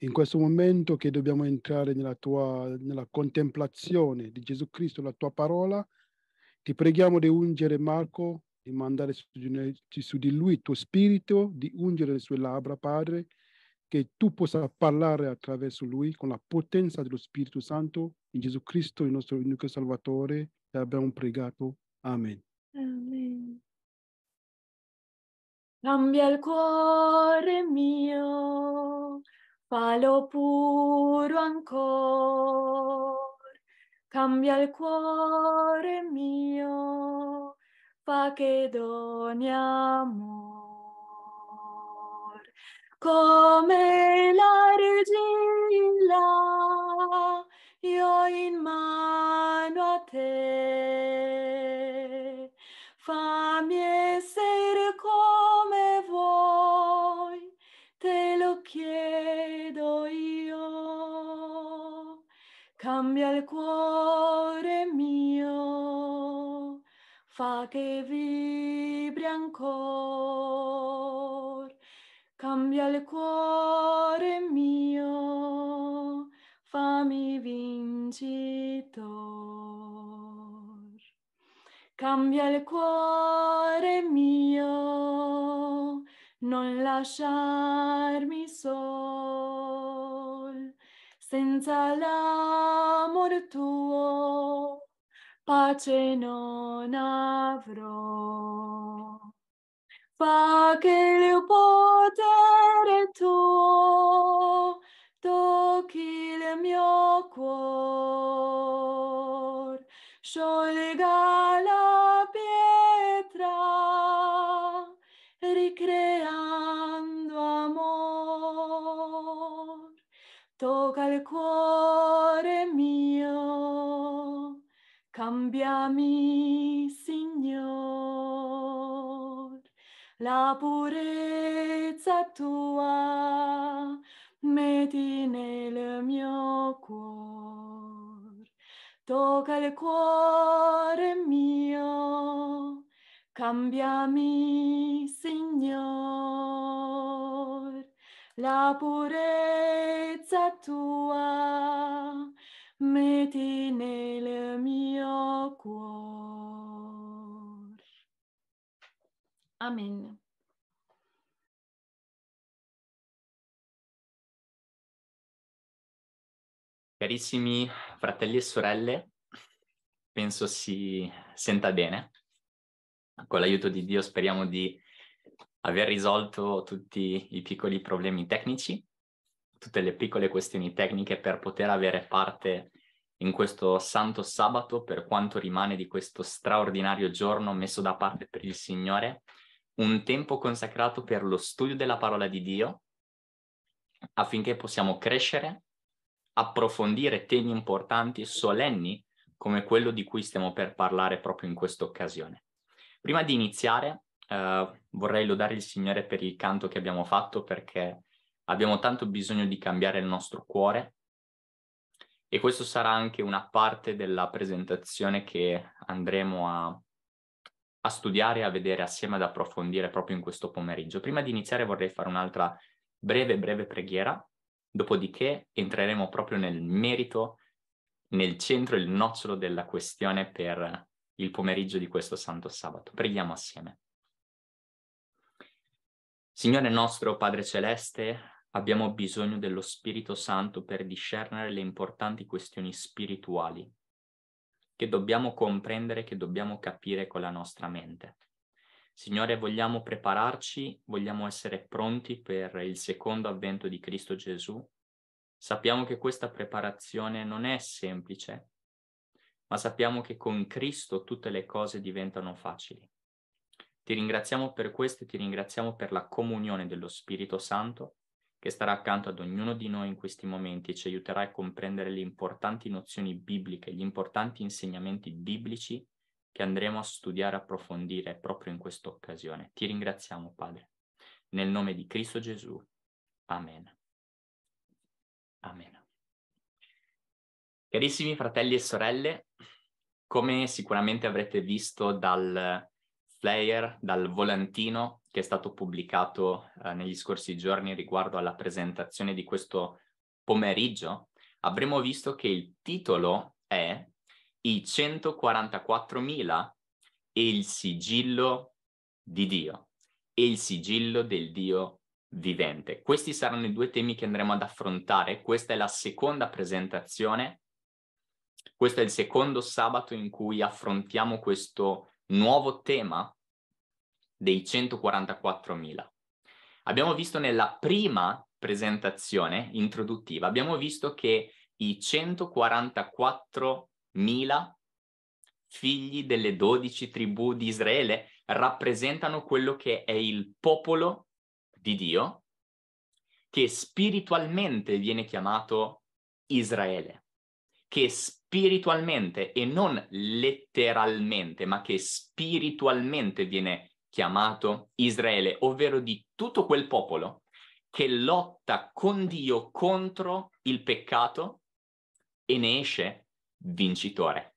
in questo momento che dobbiamo entrare nella tua nella contemplazione di Gesù Cristo, la tua parola, ti preghiamo di ungere Marco, di mandare su di lui il tuo spirito, di ungere le sue labbra, Padre, che tu possa parlare attraverso lui con la potenza dello Spirito Santo, in Gesù Cristo, il nostro unico Salvatore, e abbiamo pregato. Amen. Amen. Cambia il cuore mio palo puro ancor, cambia il cuore mio, fa che d'ogni amor, come l'argilla, io in mano a te, fammi essere come vuoi, te lo chiedo. al cuore mio, fa che vibri ancora. Cambia il cuore mio, fammi vincitor. Cambia il cuore mio, non lasciarmi solo. senza l'amor tuo pace non avrò. Fa che il potere tuo tocchi il mio cuore, sciolga la pietra, ricrea tocca il cuore mio, cambiami Signore, la purezza tua metti nel mio cuore, tocca il cuore mio, cambiami Signore la purezza tua metti nel mio cuore. Amen. Carissimi fratelli e sorelle, penso si senta bene. Con l'aiuto di Dio speriamo di aver risolto tutti i piccoli problemi tecnici, tutte le piccole questioni tecniche per poter avere parte in questo santo sabato per quanto rimane di questo straordinario giorno messo da parte per il Signore, un tempo consacrato per lo studio della parola di Dio affinché possiamo crescere, approfondire temi importanti, e solenni come quello di cui stiamo per parlare proprio in questa occasione. Prima di iniziare Ehm, vorrei lodare il Signore per il canto che abbiamo fatto perché abbiamo tanto bisogno di cambiare il nostro cuore e questo sarà anche una parte della presentazione che andremo a, a studiare, a vedere assieme, ad approfondire proprio in questo pomeriggio. Prima di iniziare vorrei fare un'altra breve, breve preghiera, dopodiché entreremo proprio nel merito, nel centro, il nocciolo della questione per il pomeriggio di questo Santo Sabato. Preghiamo assieme. Signore nostro Padre Celeste, abbiamo bisogno dello Spirito Santo per discernere le importanti questioni spirituali che dobbiamo comprendere, che dobbiamo capire con la nostra mente. Signore, vogliamo prepararci, vogliamo essere pronti per il secondo avvento di Cristo Gesù. Sappiamo che questa preparazione non è semplice, ma sappiamo che con Cristo tutte le cose diventano facili. Ti ringraziamo per questo e ti ringraziamo per la comunione dello Spirito Santo che starà accanto ad ognuno di noi in questi momenti e ci aiuterà a comprendere le importanti nozioni bibliche, gli importanti insegnamenti biblici che andremo a studiare, e approfondire proprio in questa occasione. Ti ringraziamo, Padre. Nel nome di Cristo Gesù. Amen. Amen. Carissimi fratelli e sorelle, come sicuramente avrete visto dal flyer, dal volantino che è stato pubblicato eh, negli scorsi giorni riguardo alla presentazione di questo pomeriggio, avremo visto che il titolo è I 144.000 e il sigillo di Dio e il sigillo del Dio vivente. Questi saranno i due temi che andremo ad affrontare. Questa è la seconda presentazione questo è il secondo sabato in cui affrontiamo questo nuovo tema dei 144.000. Abbiamo visto nella prima presentazione introduttiva, abbiamo visto che i 144.000 figli delle 12 tribù di Israele rappresentano quello che è il popolo di Dio, che spiritualmente viene chiamato Israele, che spiritualmente spiritualmente e non letteralmente, ma che spiritualmente viene chiamato Israele, ovvero di tutto quel popolo che lotta con Dio contro il peccato e ne esce vincitore.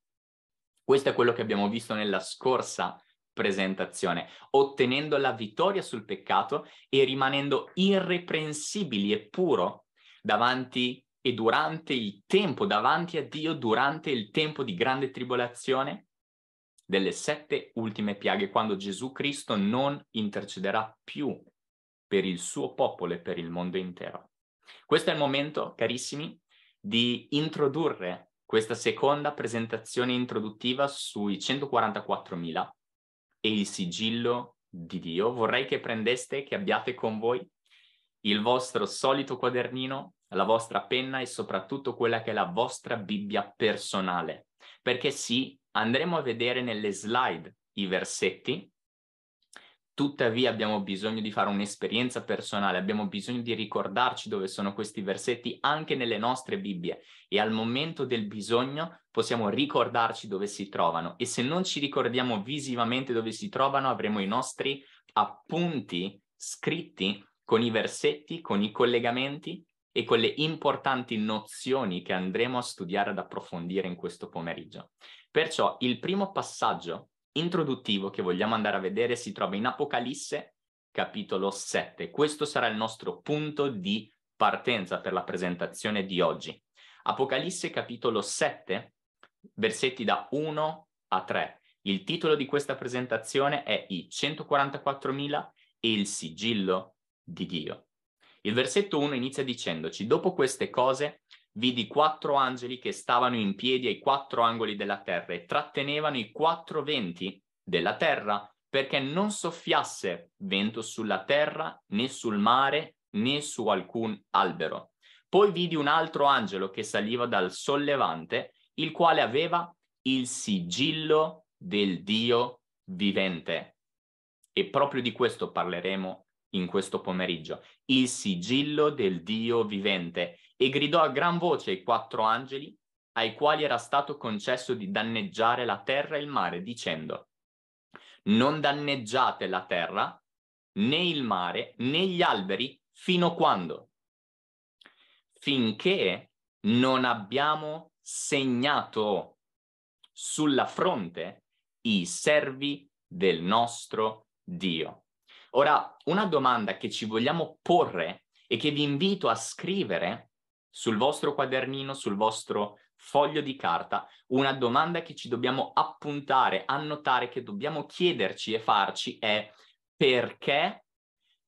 Questo è quello che abbiamo visto nella scorsa presentazione, ottenendo la vittoria sul peccato e rimanendo irreprensibili e puro davanti e durante il tempo davanti a Dio, durante il tempo di grande tribolazione delle sette ultime piaghe, quando Gesù Cristo non intercederà più per il suo popolo e per il mondo intero. Questo è il momento, carissimi, di introdurre questa seconda presentazione introduttiva sui 144.000 e il sigillo di Dio. Vorrei che prendeste, che abbiate con voi il vostro solito quadernino la vostra penna e soprattutto quella che è la vostra Bibbia personale. Perché sì, andremo a vedere nelle slide i versetti, tuttavia abbiamo bisogno di fare un'esperienza personale, abbiamo bisogno di ricordarci dove sono questi versetti anche nelle nostre Bibbie e al momento del bisogno possiamo ricordarci dove si trovano e se non ci ricordiamo visivamente dove si trovano avremo i nostri appunti scritti con i versetti, con i collegamenti e quelle importanti nozioni che andremo a studiare ad approfondire in questo pomeriggio. Perciò il primo passaggio introduttivo che vogliamo andare a vedere si trova in Apocalisse capitolo 7. Questo sarà il nostro punto di partenza per la presentazione di oggi. Apocalisse capitolo 7, versetti da 1 a 3. Il titolo di questa presentazione è I 144.000 e il sigillo di Dio. Il versetto 1 inizia dicendoci, dopo queste cose vidi quattro angeli che stavano in piedi ai quattro angoli della terra e trattenevano i quattro venti della terra perché non soffiasse vento sulla terra né sul mare né su alcun albero. Poi vidi un altro angelo che saliva dal sollevante, il quale aveva il sigillo del Dio vivente. E proprio di questo parleremo in questo pomeriggio il sigillo del Dio vivente e gridò a gran voce ai quattro angeli ai quali era stato concesso di danneggiare la terra e il mare, dicendo non danneggiate la terra, né il mare, né gli alberi, fino quando? Finché non abbiamo segnato sulla fronte i servi del nostro Dio. Ora, una domanda che ci vogliamo porre e che vi invito a scrivere sul vostro quadernino, sul vostro foglio di carta, una domanda che ci dobbiamo appuntare, annotare, che dobbiamo chiederci e farci è perché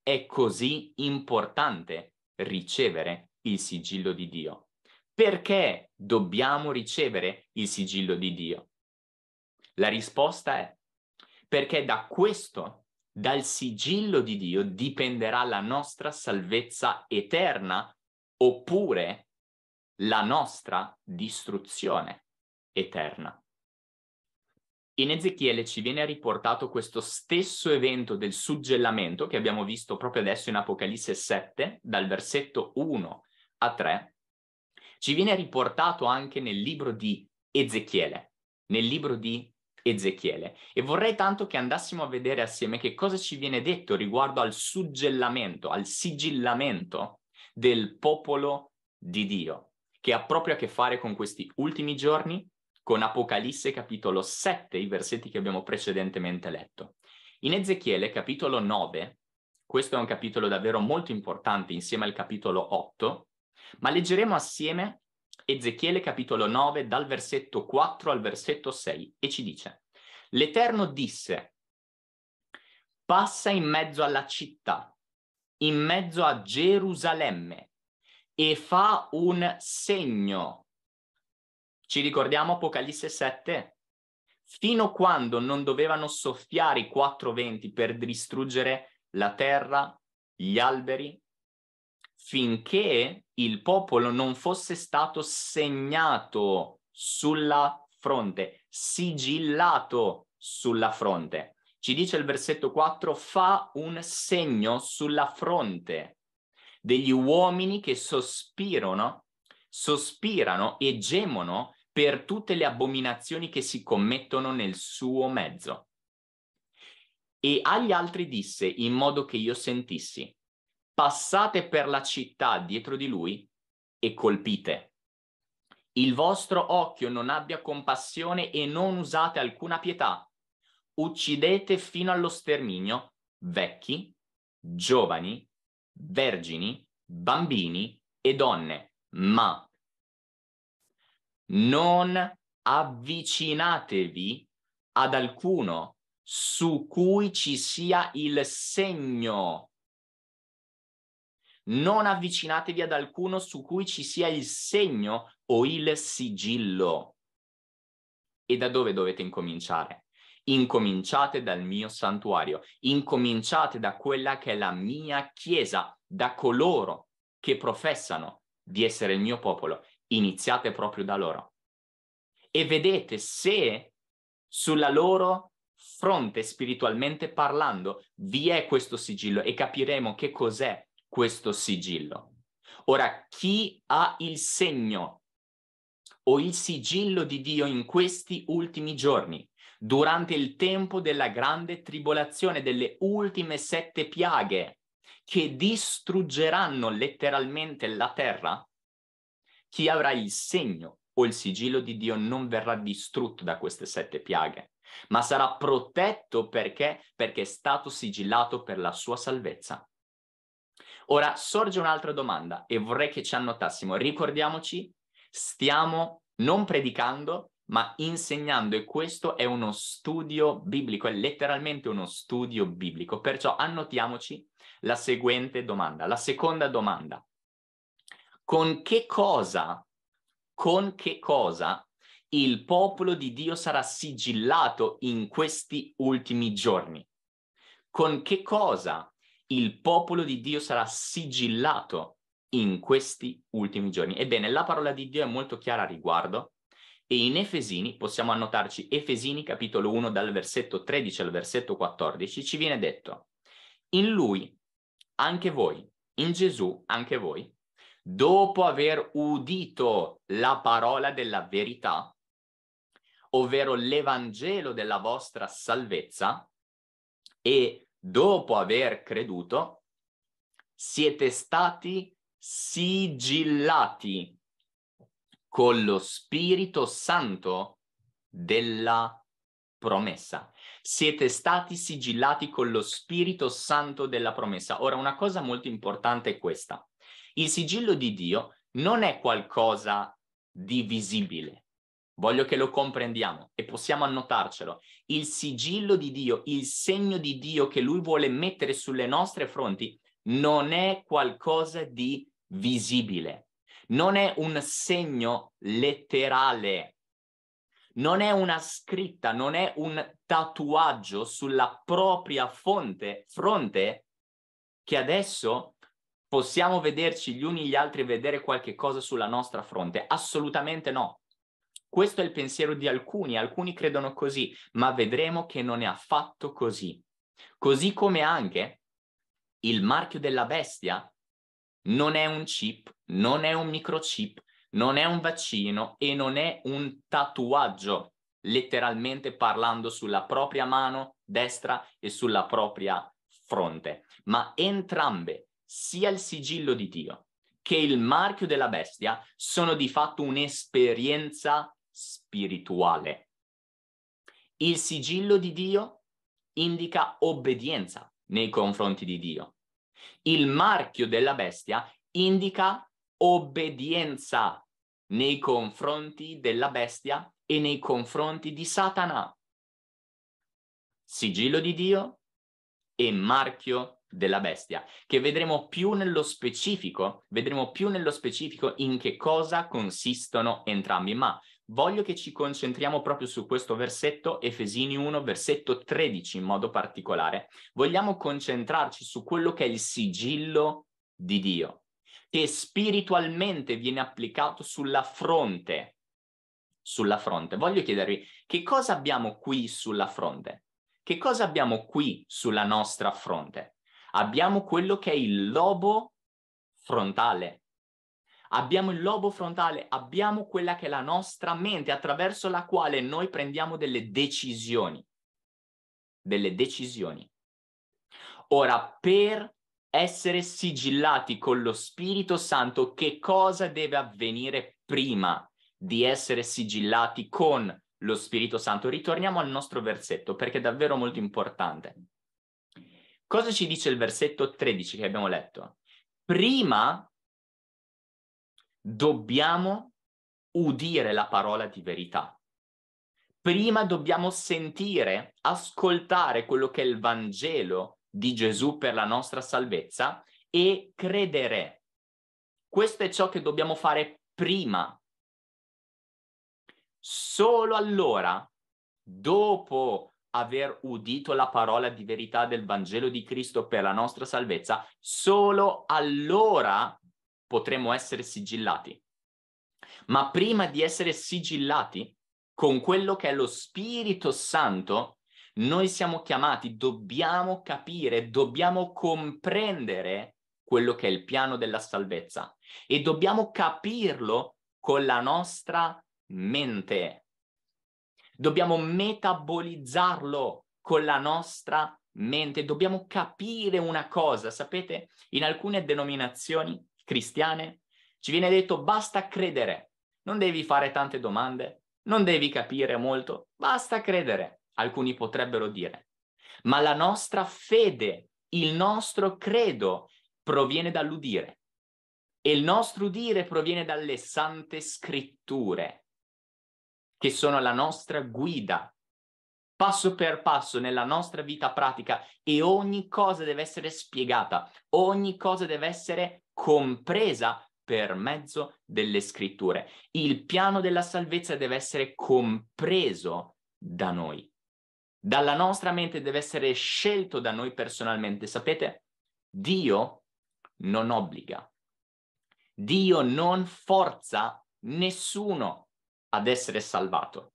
è così importante ricevere il sigillo di Dio? Perché dobbiamo ricevere il sigillo di Dio? La risposta è perché da questo dal sigillo di Dio dipenderà la nostra salvezza eterna oppure la nostra distruzione eterna. In Ezechiele ci viene riportato questo stesso evento del suggellamento che abbiamo visto proprio adesso in Apocalisse 7, dal versetto 1 a 3, ci viene riportato anche nel libro di Ezechiele, nel libro di Ezechiele e vorrei tanto che andassimo a vedere assieme che cosa ci viene detto riguardo al suggellamento, al sigillamento del popolo di Dio, che ha proprio a che fare con questi ultimi giorni, con Apocalisse capitolo 7, i versetti che abbiamo precedentemente letto. In Ezechiele capitolo 9, questo è un capitolo davvero molto importante insieme al capitolo 8, ma leggeremo assieme Ezechiele capitolo 9 dal versetto 4 al versetto 6 e ci dice, l'Eterno disse, passa in mezzo alla città, in mezzo a Gerusalemme e fa un segno. Ci ricordiamo Apocalisse 7? Fino quando non dovevano soffiare i quattro venti per distruggere la terra, gli alberi finché il popolo non fosse stato segnato sulla fronte, sigillato sulla fronte. Ci dice il versetto 4, fa un segno sulla fronte degli uomini che sospirano, sospirano e gemono per tutte le abominazioni che si commettono nel suo mezzo. E agli altri disse, in modo che io sentissi, passate per la città dietro di lui e colpite. Il vostro occhio non abbia compassione e non usate alcuna pietà. Uccidete fino allo sterminio vecchi, giovani, vergini, bambini e donne, ma non avvicinatevi ad alcuno su cui ci sia il segno non avvicinatevi ad alcuno su cui ci sia il segno o il sigillo. E da dove dovete incominciare? Incominciate dal mio santuario, incominciate da quella che è la mia chiesa, da coloro che professano di essere il mio popolo. Iniziate proprio da loro. E vedete se sulla loro fronte, spiritualmente parlando, vi è questo sigillo e capiremo che cos'è questo sigillo. Ora, chi ha il segno o il sigillo di Dio in questi ultimi giorni, durante il tempo della grande tribolazione, delle ultime sette piaghe che distruggeranno letteralmente la terra, chi avrà il segno o il sigillo di Dio non verrà distrutto da queste sette piaghe, ma sarà protetto perché? Perché è stato sigillato per la sua salvezza. Ora sorge un'altra domanda e vorrei che ci annotassimo. Ricordiamoci, stiamo non predicando, ma insegnando e questo è uno studio biblico, è letteralmente uno studio biblico. Perciò annotiamoci la seguente domanda, la seconda domanda. Con che cosa, con che cosa il popolo di Dio sarà sigillato in questi ultimi giorni? Con che cosa il popolo di Dio sarà sigillato in questi ultimi giorni. Ebbene, la parola di Dio è molto chiara a riguardo e in Efesini, possiamo annotarci Efesini capitolo 1 dal versetto 13 al versetto 14, ci viene detto, in lui, anche voi, in Gesù, anche voi, dopo aver udito la parola della verità, ovvero l'evangelo della vostra salvezza, e dopo aver creduto, siete stati sigillati con lo Spirito Santo della promessa. Siete stati sigillati con lo Spirito Santo della promessa. Ora, una cosa molto importante è questa. Il sigillo di Dio non è qualcosa di visibile Voglio che lo comprendiamo e possiamo annotarcelo. Il sigillo di Dio, il segno di Dio che Lui vuole mettere sulle nostre fronti, non è qualcosa di visibile, non è un segno letterale, non è una scritta, non è un tatuaggio sulla propria fonte, fronte che adesso possiamo vederci gli uni gli altri e vedere qualche cosa sulla nostra fronte. Assolutamente no. Questo è il pensiero di alcuni, alcuni credono così, ma vedremo che non è affatto così. Così come anche il marchio della bestia non è un chip, non è un microchip, non è un vaccino e non è un tatuaggio, letteralmente parlando sulla propria mano destra e sulla propria fronte, ma entrambe, sia il sigillo di Dio che il marchio della bestia sono di fatto un'esperienza spirituale. Il sigillo di Dio indica obbedienza nei confronti di Dio. Il marchio della bestia indica obbedienza nei confronti della bestia e nei confronti di Satana. Sigillo di Dio e marchio della bestia, che vedremo più nello specifico, vedremo più nello specifico in che cosa consistono entrambi, ma Voglio che ci concentriamo proprio su questo versetto, Efesini 1, versetto 13 in modo particolare. Vogliamo concentrarci su quello che è il sigillo di Dio, che spiritualmente viene applicato sulla fronte. Sulla fronte. Voglio chiedervi che cosa abbiamo qui sulla fronte? Che cosa abbiamo qui sulla nostra fronte? Abbiamo quello che è il lobo frontale, abbiamo il lobo frontale, abbiamo quella che è la nostra mente attraverso la quale noi prendiamo delle decisioni. Delle decisioni. Ora, per essere sigillati con lo Spirito Santo, che cosa deve avvenire prima di essere sigillati con lo Spirito Santo? Ritorniamo al nostro versetto perché è davvero molto importante. Cosa ci dice il versetto 13 che abbiamo letto? Prima dobbiamo udire la parola di verità. Prima dobbiamo sentire, ascoltare quello che è il Vangelo di Gesù per la nostra salvezza e credere. Questo è ciò che dobbiamo fare prima. Solo allora, dopo aver udito la parola di verità del Vangelo di Cristo per la nostra salvezza, solo allora potremo essere sigillati. Ma prima di essere sigillati con quello che è lo Spirito Santo, noi siamo chiamati, dobbiamo capire, dobbiamo comprendere quello che è il piano della salvezza e dobbiamo capirlo con la nostra mente. Dobbiamo metabolizzarlo con la nostra mente, dobbiamo capire una cosa. Sapete, in alcune denominazioni cristiane, ci viene detto basta credere, non devi fare tante domande, non devi capire molto, basta credere, alcuni potrebbero dire. Ma la nostra fede, il nostro credo proviene dall'udire e il nostro udire proviene dalle sante scritture, che sono la nostra guida passo per passo nella nostra vita pratica e ogni cosa deve essere spiegata, ogni cosa deve essere compresa per mezzo delle scritture. Il piano della salvezza deve essere compreso da noi, dalla nostra mente deve essere scelto da noi personalmente. Sapete, Dio non obbliga, Dio non forza nessuno ad essere salvato.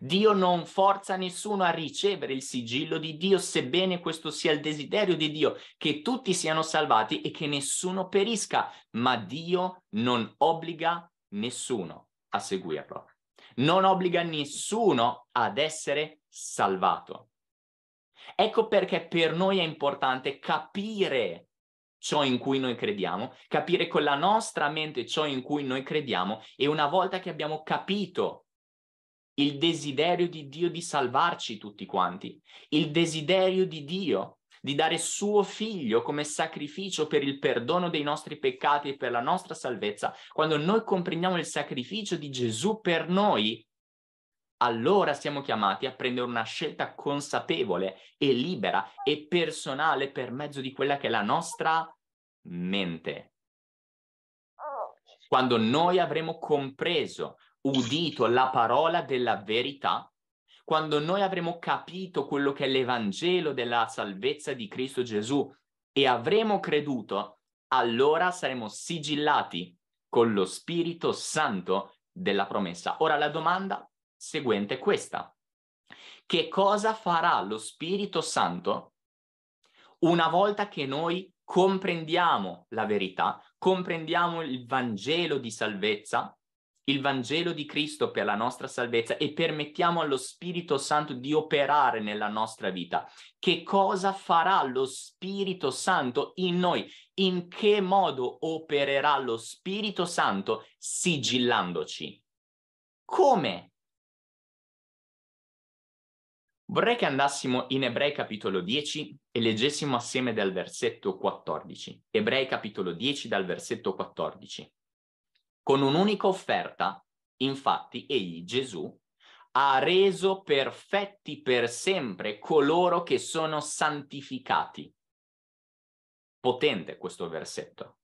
Dio non forza nessuno a ricevere il sigillo di Dio, sebbene questo sia il desiderio di Dio, che tutti siano salvati e che nessuno perisca, ma Dio non obbliga nessuno a seguirlo. Non obbliga nessuno ad essere salvato. Ecco perché per noi è importante capire ciò in cui noi crediamo, capire con la nostra mente ciò in cui noi crediamo e una volta che abbiamo capito il desiderio di Dio di salvarci tutti quanti, il desiderio di Dio di dare suo figlio come sacrificio per il perdono dei nostri peccati e per la nostra salvezza. Quando noi comprendiamo il sacrificio di Gesù per noi, allora siamo chiamati a prendere una scelta consapevole e libera e personale per mezzo di quella che è la nostra mente. Oh, quando noi avremo compreso udito la parola della verità, quando noi avremo capito quello che è l'Evangelo della salvezza di Cristo Gesù e avremo creduto, allora saremo sigillati con lo Spirito Santo della promessa. Ora la domanda seguente è questa. Che cosa farà lo Spirito Santo una volta che noi comprendiamo la verità, comprendiamo il Vangelo di salvezza il Vangelo di Cristo per la nostra salvezza e permettiamo allo Spirito Santo di operare nella nostra vita. Che cosa farà lo Spirito Santo in noi? In che modo opererà lo Spirito Santo sigillandoci? Come? Vorrei che andassimo in Ebrei capitolo 10 e leggessimo assieme dal versetto 14. Ebrei capitolo 10 dal versetto 14. Con un'unica offerta, infatti, egli, Gesù, ha reso perfetti per sempre coloro che sono santificati. Potente questo versetto.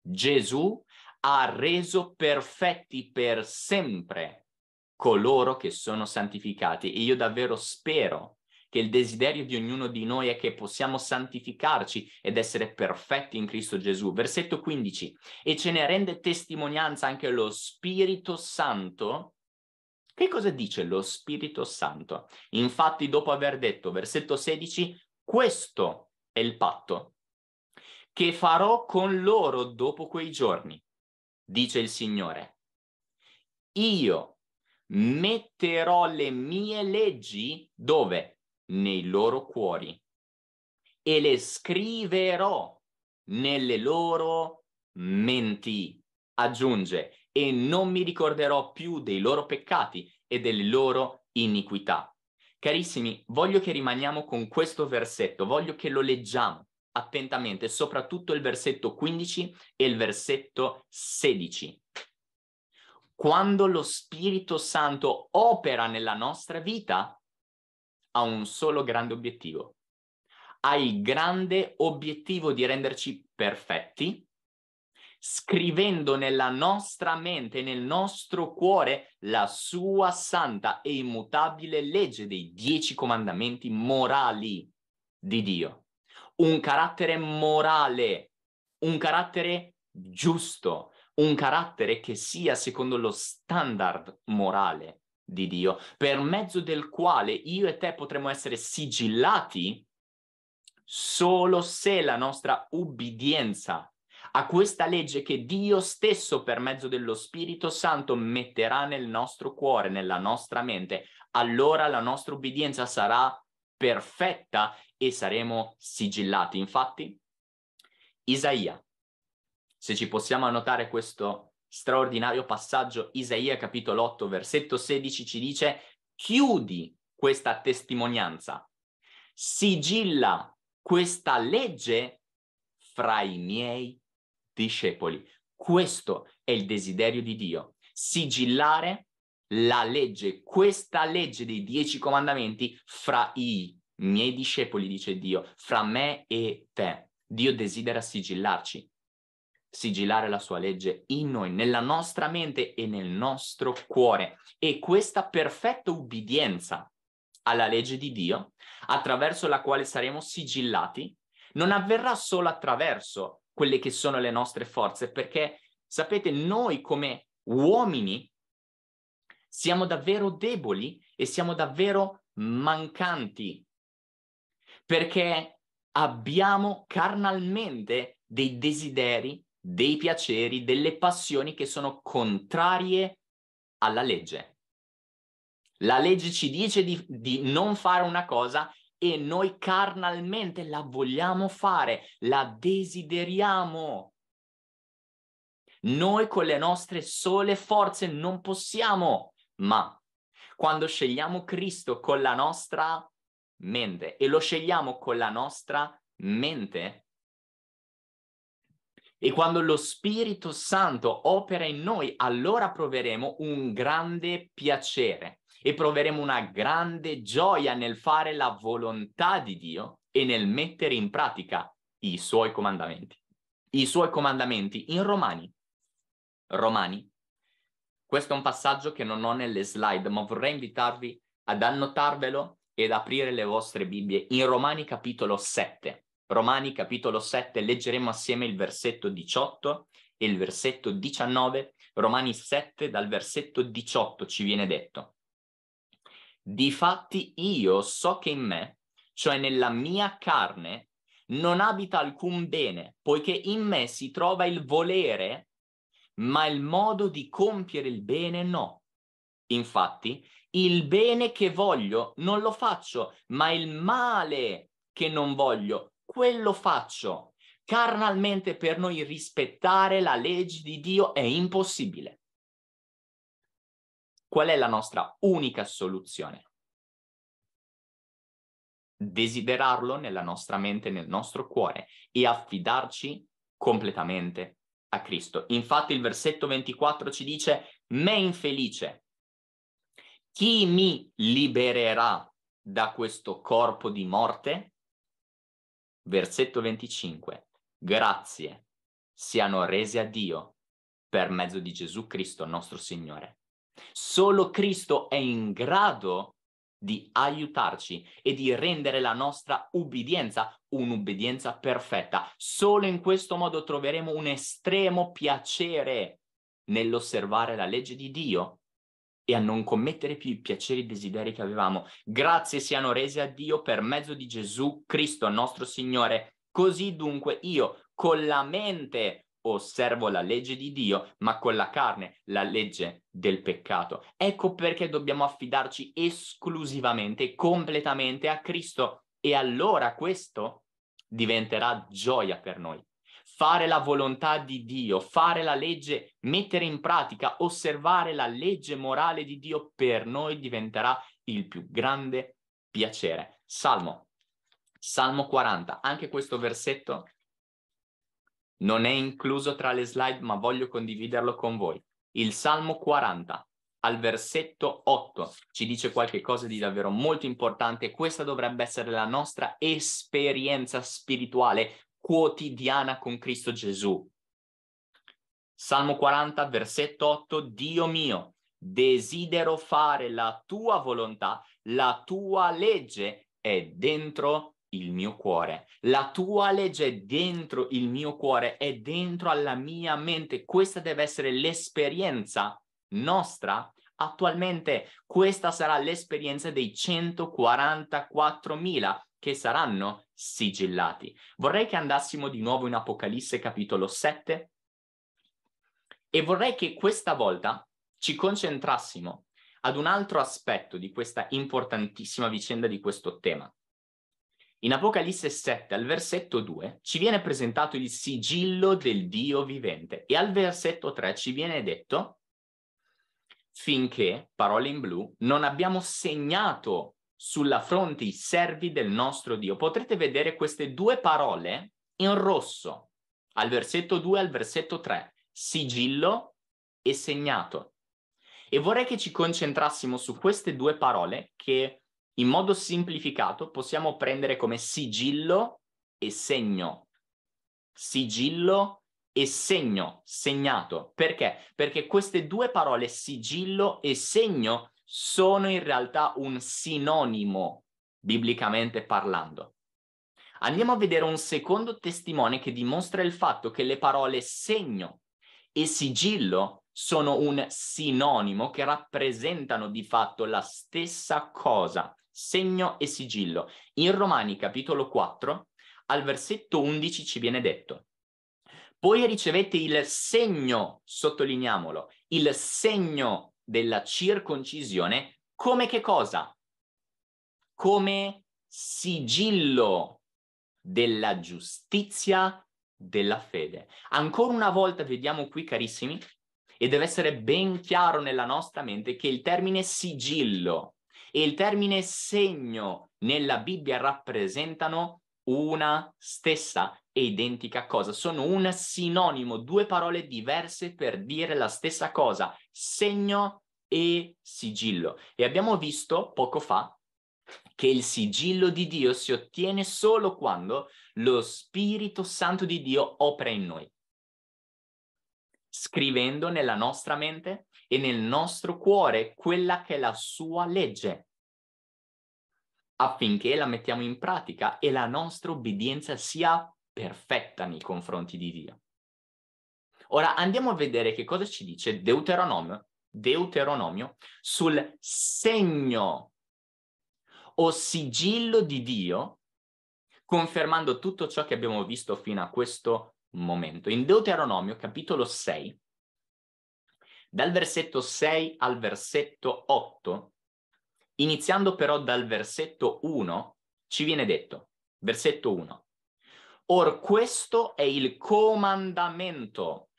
Gesù ha reso perfetti per sempre coloro che sono santificati. E io davvero spero che il desiderio di ognuno di noi è che possiamo santificarci ed essere perfetti in Cristo Gesù. Versetto 15, e ce ne rende testimonianza anche lo Spirito Santo. Che cosa dice lo Spirito Santo? Infatti, dopo aver detto, versetto 16, questo è il patto che farò con loro dopo quei giorni, dice il Signore. Io metterò le mie leggi dove? nei loro cuori e le scriverò nelle loro menti. Aggiunge, e non mi ricorderò più dei loro peccati e delle loro iniquità. Carissimi, voglio che rimaniamo con questo versetto, voglio che lo leggiamo attentamente, soprattutto il versetto 15 e il versetto 16. Quando lo Spirito Santo opera nella nostra vita, ha un solo grande obiettivo. Ha il grande obiettivo di renderci perfetti, scrivendo nella nostra mente, nel nostro cuore, la sua santa e immutabile legge dei dieci comandamenti morali di Dio. Un carattere morale, un carattere giusto, un carattere che sia secondo lo standard morale di Dio, per mezzo del quale io e te potremo essere sigillati solo se la nostra ubbidienza a questa legge che Dio stesso per mezzo dello Spirito Santo metterà nel nostro cuore, nella nostra mente, allora la nostra ubbidienza sarà perfetta e saremo sigillati. Infatti, Isaia, se ci possiamo annotare questo straordinario passaggio, Isaia capitolo 8, versetto 16 ci dice, chiudi questa testimonianza, sigilla questa legge fra i miei discepoli. Questo è il desiderio di Dio, sigillare la legge, questa legge dei dieci comandamenti fra i miei discepoli, dice Dio, fra me e te. Dio desidera sigillarci sigillare la sua legge in noi, nella nostra mente e nel nostro cuore. E questa perfetta ubbidienza alla legge di Dio, attraverso la quale saremo sigillati, non avverrà solo attraverso quelle che sono le nostre forze, perché sapete, noi come uomini siamo davvero deboli e siamo davvero mancanti, perché abbiamo carnalmente dei desideri dei piaceri, delle passioni che sono contrarie alla legge. La legge ci dice di, di non fare una cosa e noi carnalmente la vogliamo fare, la desideriamo. Noi con le nostre sole forze non possiamo, ma quando scegliamo Cristo con la nostra mente e lo scegliamo con la nostra mente, e quando lo Spirito Santo opera in noi, allora proveremo un grande piacere e proveremo una grande gioia nel fare la volontà di Dio e nel mettere in pratica i suoi comandamenti. I suoi comandamenti in Romani. Romani. Questo è un passaggio che non ho nelle slide, ma vorrei invitarvi ad annotarvelo ed aprire le vostre Bibbie in Romani capitolo 7. Romani capitolo 7, leggeremo assieme il versetto 18 e il versetto 19. Romani 7 dal versetto 18 ci viene detto. Difatti io so che in me, cioè nella mia carne, non abita alcun bene, poiché in me si trova il volere, ma il modo di compiere il bene no. Infatti, il bene che voglio non lo faccio, ma il male che non voglio quello faccio. Carnalmente per noi rispettare la legge di Dio è impossibile. Qual è la nostra unica soluzione? Desiderarlo nella nostra mente, nel nostro cuore e affidarci completamente a Cristo. Infatti il versetto 24 ci dice, me infelice, chi mi libererà da questo corpo di morte? Versetto 25. Grazie siano rese a Dio per mezzo di Gesù Cristo nostro Signore. Solo Cristo è in grado di aiutarci e di rendere la nostra ubbidienza un'ubbidienza perfetta. Solo in questo modo troveremo un estremo piacere nell'osservare la legge di Dio e a non commettere più i piaceri e i desideri che avevamo. Grazie siano rese a Dio per mezzo di Gesù Cristo, nostro Signore. Così dunque io con la mente osservo la legge di Dio, ma con la carne la legge del peccato. Ecco perché dobbiamo affidarci esclusivamente, completamente a Cristo e allora questo diventerà gioia per noi fare la volontà di Dio, fare la legge, mettere in pratica, osservare la legge morale di Dio per noi diventerà il più grande piacere. Salmo, Salmo 40, anche questo versetto non è incluso tra le slide, ma voglio condividerlo con voi. Il Salmo 40, al versetto 8, ci dice qualcosa di davvero molto importante. Questa dovrebbe essere la nostra esperienza spirituale quotidiana con Cristo Gesù. Salmo 40, versetto 8, Dio mio, desidero fare la tua volontà, la tua legge è dentro il mio cuore, la tua legge è dentro il mio cuore, è dentro alla mia mente. Questa deve essere l'esperienza nostra attualmente. Questa sarà l'esperienza dei 144.000 che saranno sigillati. Vorrei che andassimo di nuovo in Apocalisse capitolo 7 e vorrei che questa volta ci concentrassimo ad un altro aspetto di questa importantissima vicenda di questo tema. In Apocalisse 7, al versetto 2, ci viene presentato il sigillo del Dio vivente e al versetto 3 ci viene detto finché, parole in blu, non abbiamo segnato sulla fronte i servi del nostro Dio. Potrete vedere queste due parole in rosso al versetto 2 e al versetto 3, sigillo e segnato. E vorrei che ci concentrassimo su queste due parole che in modo semplificato possiamo prendere come sigillo e segno. Sigillo e segno, segnato. Perché? Perché queste due parole, sigillo e segno, sono in realtà un sinonimo biblicamente parlando. Andiamo a vedere un secondo testimone che dimostra il fatto che le parole segno e sigillo sono un sinonimo che rappresentano di fatto la stessa cosa, segno e sigillo. In Romani capitolo 4, al versetto 11 ci viene detto, poi ricevete il segno, sottolineiamolo, il segno della circoncisione come che cosa? Come sigillo della giustizia della fede. Ancora una volta vediamo qui, carissimi, e deve essere ben chiaro nella nostra mente che il termine sigillo e il termine segno nella Bibbia rappresentano una stessa è identica cosa, sono un sinonimo, due parole diverse per dire la stessa cosa, segno e sigillo. E abbiamo visto poco fa che il sigillo di Dio si ottiene solo quando lo Spirito Santo di Dio opera in noi, scrivendo nella nostra mente e nel nostro cuore quella che è la sua legge, affinché la mettiamo in pratica e la nostra obbedienza sia perfetta nei confronti di Dio. Ora andiamo a vedere che cosa ci dice Deuteronomio, Deuteronomio sul segno o sigillo di Dio, confermando tutto ciò che abbiamo visto fino a questo momento. In Deuteronomio capitolo 6, dal versetto 6 al versetto 8, iniziando però dal versetto 1, ci viene detto, versetto 1, Or questo è il comandamento,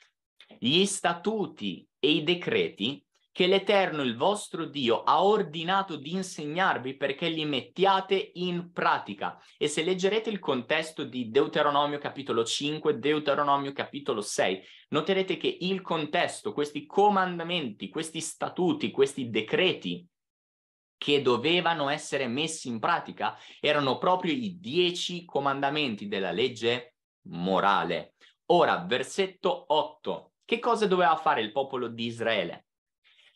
gli statuti e i decreti che l'Eterno, il vostro Dio, ha ordinato di insegnarvi perché li mettiate in pratica. E se leggerete il contesto di Deuteronomio capitolo 5, Deuteronomio capitolo 6, noterete che il contesto, questi comandamenti, questi statuti, questi decreti, che dovevano essere messi in pratica erano proprio i dieci comandamenti della legge morale. Ora, versetto 8. Che cosa doveva fare il popolo di Israele?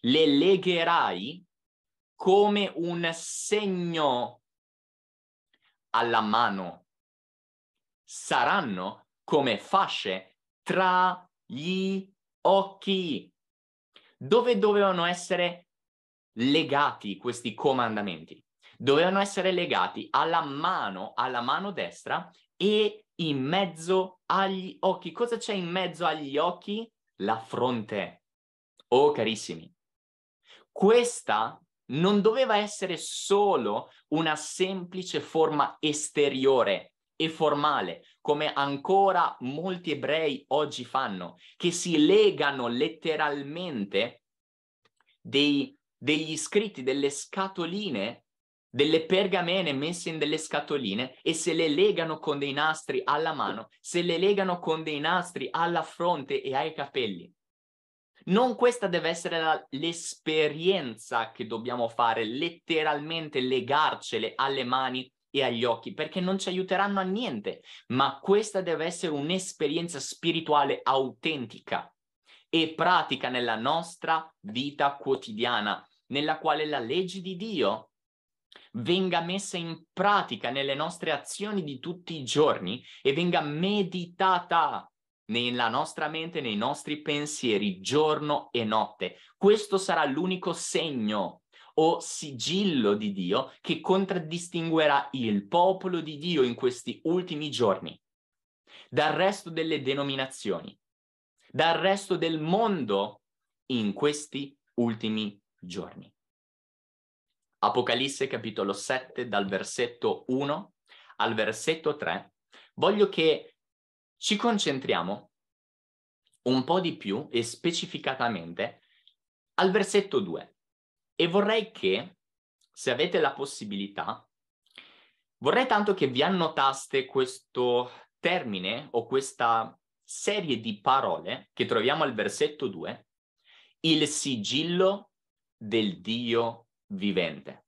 Le legherai come un segno alla mano. Saranno come fasce tra gli occhi. Dove dovevano essere legati questi comandamenti. Dovevano essere legati alla mano, alla mano destra e in mezzo agli occhi. Cosa c'è in mezzo agli occhi? La fronte. Oh carissimi, questa non doveva essere solo una semplice forma esteriore e formale, come ancora molti ebrei oggi fanno, che si legano letteralmente dei degli scritti, delle scatoline, delle pergamene messe in delle scatoline e se le legano con dei nastri alla mano, se le legano con dei nastri alla fronte e ai capelli. Non questa deve essere la, l'esperienza che dobbiamo fare, letteralmente legarcele alle mani e agli occhi, perché non ci aiuteranno a niente, ma questa deve essere un'esperienza spirituale autentica e pratica nella nostra vita quotidiana, nella quale la legge di Dio venga messa in pratica nelle nostre azioni di tutti i giorni e venga meditata nella nostra mente, nei nostri pensieri, giorno e notte. Questo sarà l'unico segno o sigillo di Dio che contraddistinguerà il popolo di Dio in questi ultimi giorni dal resto delle denominazioni dal resto del mondo in questi ultimi giorni. Apocalisse capitolo 7 dal versetto 1 al versetto 3, voglio che ci concentriamo un po' di più e specificatamente al versetto 2 e vorrei che, se avete la possibilità, vorrei tanto che vi annotaste questo termine o questa serie di parole che troviamo al versetto 2, il sigillo del Dio vivente.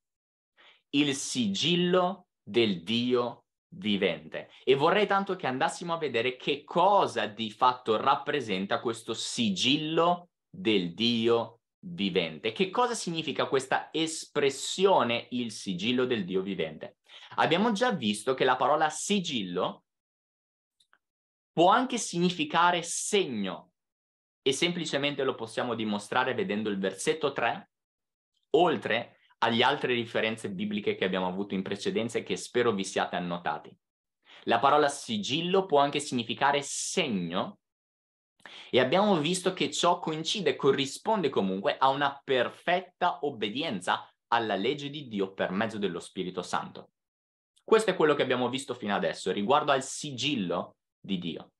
Il sigillo del Dio vivente. E vorrei tanto che andassimo a vedere che cosa di fatto rappresenta questo sigillo del Dio vivente. Che cosa significa questa espressione il sigillo del Dio vivente? Abbiamo già visto che la parola sigillo può anche significare segno e semplicemente lo possiamo dimostrare vedendo il versetto 3, oltre agli altre riferenze bibliche che abbiamo avuto in precedenza e che spero vi siate annotati. La parola sigillo può anche significare segno e abbiamo visto che ciò coincide, corrisponde comunque a una perfetta obbedienza alla legge di Dio per mezzo dello Spirito Santo. Questo è quello che abbiamo visto fino adesso riguardo al sigillo di Dio.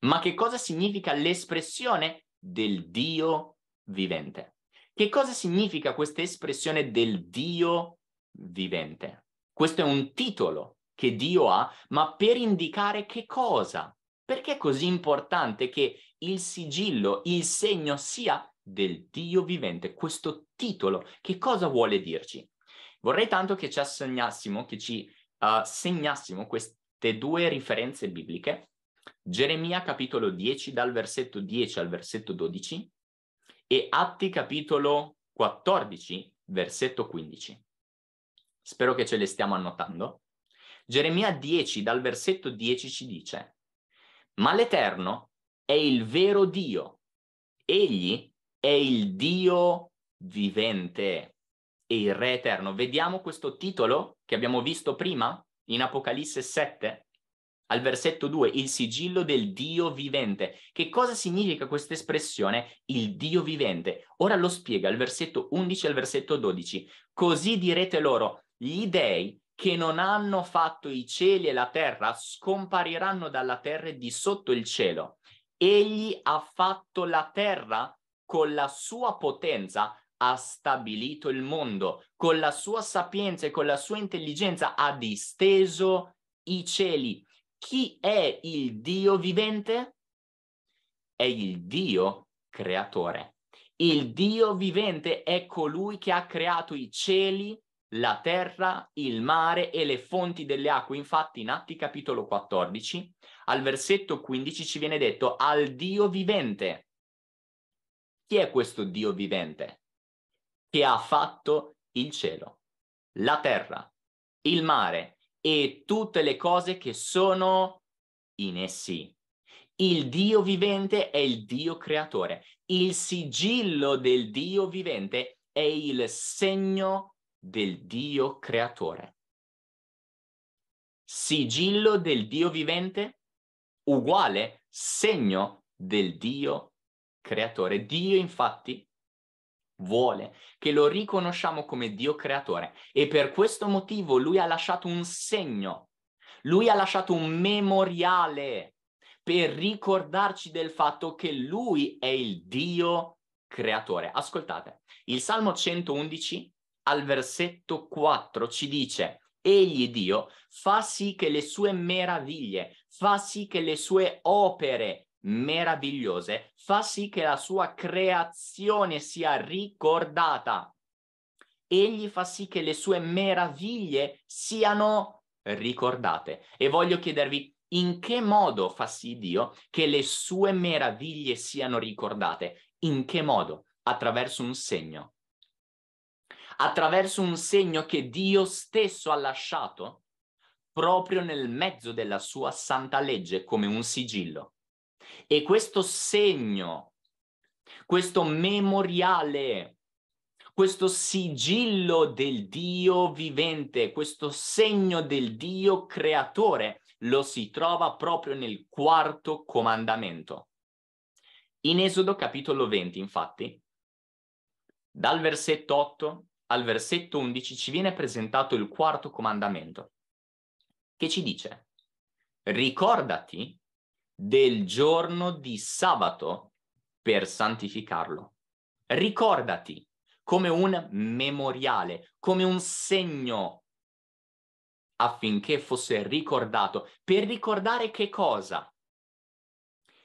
Ma che cosa significa l'espressione del Dio vivente? Che cosa significa questa espressione del Dio vivente? Questo è un titolo che Dio ha, ma per indicare che cosa? Perché è così importante che il sigillo, il segno sia del Dio vivente, questo titolo, che cosa vuole dirci? Vorrei tanto che ci assegnassimo, che ci uh, segnassimo quest- cite due riferenze bibliche, Geremia capitolo 10 dal versetto 10 al versetto 12 e Atti capitolo 14 versetto 15. Spero che ce le stiamo annotando. Geremia 10 dal versetto 10 ci dice, ma l'Eterno è il vero Dio, egli è il Dio vivente e il Re Eterno. Vediamo questo titolo che abbiamo visto prima? in Apocalisse 7, al versetto 2, il sigillo del Dio vivente. Che cosa significa questa espressione, il Dio vivente? Ora lo spiega al versetto 11 e al versetto 12. Così direte loro, gli dei che non hanno fatto i cieli e la terra scompariranno dalla terra e di sotto il cielo. Egli ha fatto la terra con la sua potenza, ha stabilito il mondo, con la sua sapienza e con la sua intelligenza ha disteso i cieli. Chi è il Dio vivente? È il Dio creatore. Il Dio vivente è colui che ha creato i cieli, la terra, il mare e le fonti delle acque. Infatti in Atti capitolo 14, al versetto 15 ci viene detto al Dio vivente. Chi è questo Dio vivente? che ha fatto il cielo, la terra, il mare e tutte le cose che sono in essi. Il Dio vivente è il Dio creatore. Il sigillo del Dio vivente è il segno del Dio creatore. Sigillo del Dio vivente uguale segno del Dio creatore. Dio infatti vuole, che lo riconosciamo come Dio creatore e per questo motivo lui ha lasciato un segno, lui ha lasciato un memoriale per ricordarci del fatto che lui è il Dio creatore. Ascoltate, il Salmo 111 al versetto 4 ci dice, Egli Dio fa sì che le sue meraviglie, fa sì che le sue opere meravigliose fa sì che la sua creazione sia ricordata. Egli fa sì che le sue meraviglie siano ricordate. E voglio chiedervi in che modo fa sì Dio che le sue meraviglie siano ricordate? In che modo? Attraverso un segno. Attraverso un segno che Dio stesso ha lasciato proprio nel mezzo della sua santa legge come un sigillo. E questo segno, questo memoriale, questo sigillo del Dio vivente, questo segno del Dio creatore, lo si trova proprio nel quarto comandamento. In Esodo capitolo 20, infatti, dal versetto 8 al versetto 11 ci viene presentato il quarto comandamento, che ci dice, ricordati del giorno di sabato per santificarlo. Ricordati come un memoriale, come un segno affinché fosse ricordato. Per ricordare che cosa?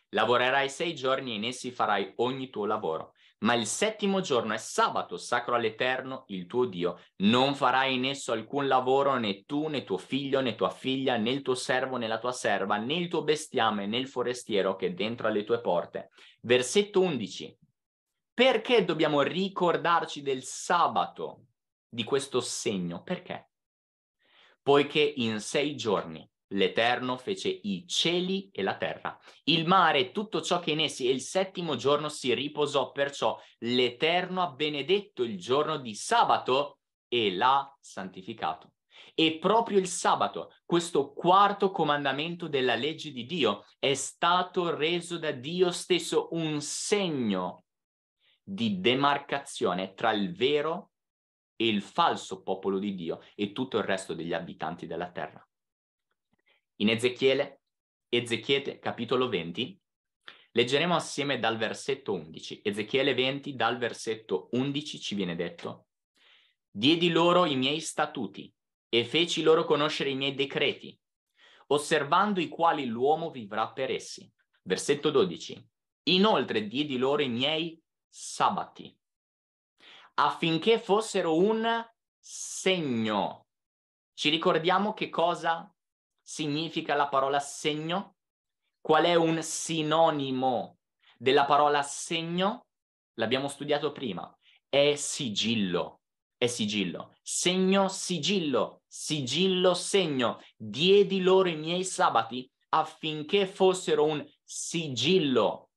Lavorerai sei giorni e in essi farai ogni tuo lavoro. Ma il settimo giorno è sabato sacro all'Eterno, il tuo Dio. Non farai in esso alcun lavoro né tu né tuo figlio né tua figlia né il tuo servo né la tua serva né il tuo bestiame né il forestiero che è dentro alle tue porte. Versetto 11. Perché dobbiamo ricordarci del sabato, di questo segno? Perché? Poiché in sei giorni L'Eterno fece i cieli e la terra, il mare e tutto ciò che in essi, e il settimo giorno si riposò. Perciò l'Eterno ha benedetto il giorno di sabato e l'ha santificato. E proprio il sabato, questo quarto comandamento della legge di Dio, è stato reso da Dio stesso un segno di demarcazione tra il vero e il falso popolo di Dio e tutto il resto degli abitanti della terra. In Ezechiele, Ezechiele capitolo 20, leggeremo assieme dal versetto 11. Ezechiele 20, dal versetto 11 ci viene detto, Diedi loro i miei statuti e feci loro conoscere i miei decreti, osservando i quali l'uomo vivrà per essi. Versetto 12. Inoltre diedi loro i miei sabati, affinché fossero un segno. Ci ricordiamo che cosa significa la parola segno? Qual è un sinonimo della parola segno? L'abbiamo studiato prima. È sigillo, è sigillo. Segno, sigillo, sigillo, segno. Diedi loro i miei sabati affinché fossero un sigillo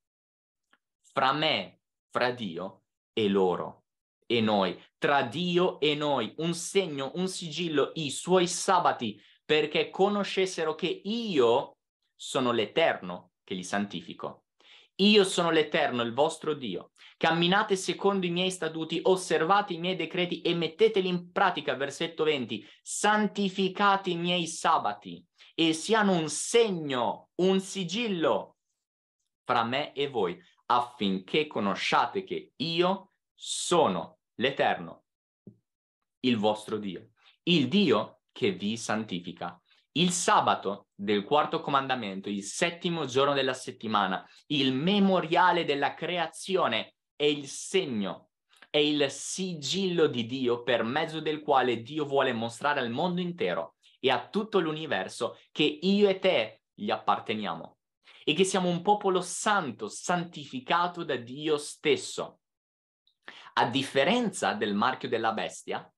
fra me, fra Dio e loro e noi, tra Dio e noi, un segno, un sigillo, i suoi sabati perché conoscessero che io sono l'Eterno che li santifico. Io sono l'Eterno, il vostro Dio. Camminate secondo i miei statuti, osservate i miei decreti e metteteli in pratica, versetto 20. Santificate i miei sabati e siano un segno, un sigillo fra me e voi, affinché conosciate che io sono l'Eterno, il vostro Dio. Il Dio che vi santifica. Il sabato del quarto comandamento, il settimo giorno della settimana, il memoriale della creazione è il segno, è il sigillo di Dio per mezzo del quale Dio vuole mostrare al mondo intero e a tutto l'universo che io e te gli apparteniamo e che siamo un popolo santo, santificato da Dio stesso. A differenza del marchio della bestia,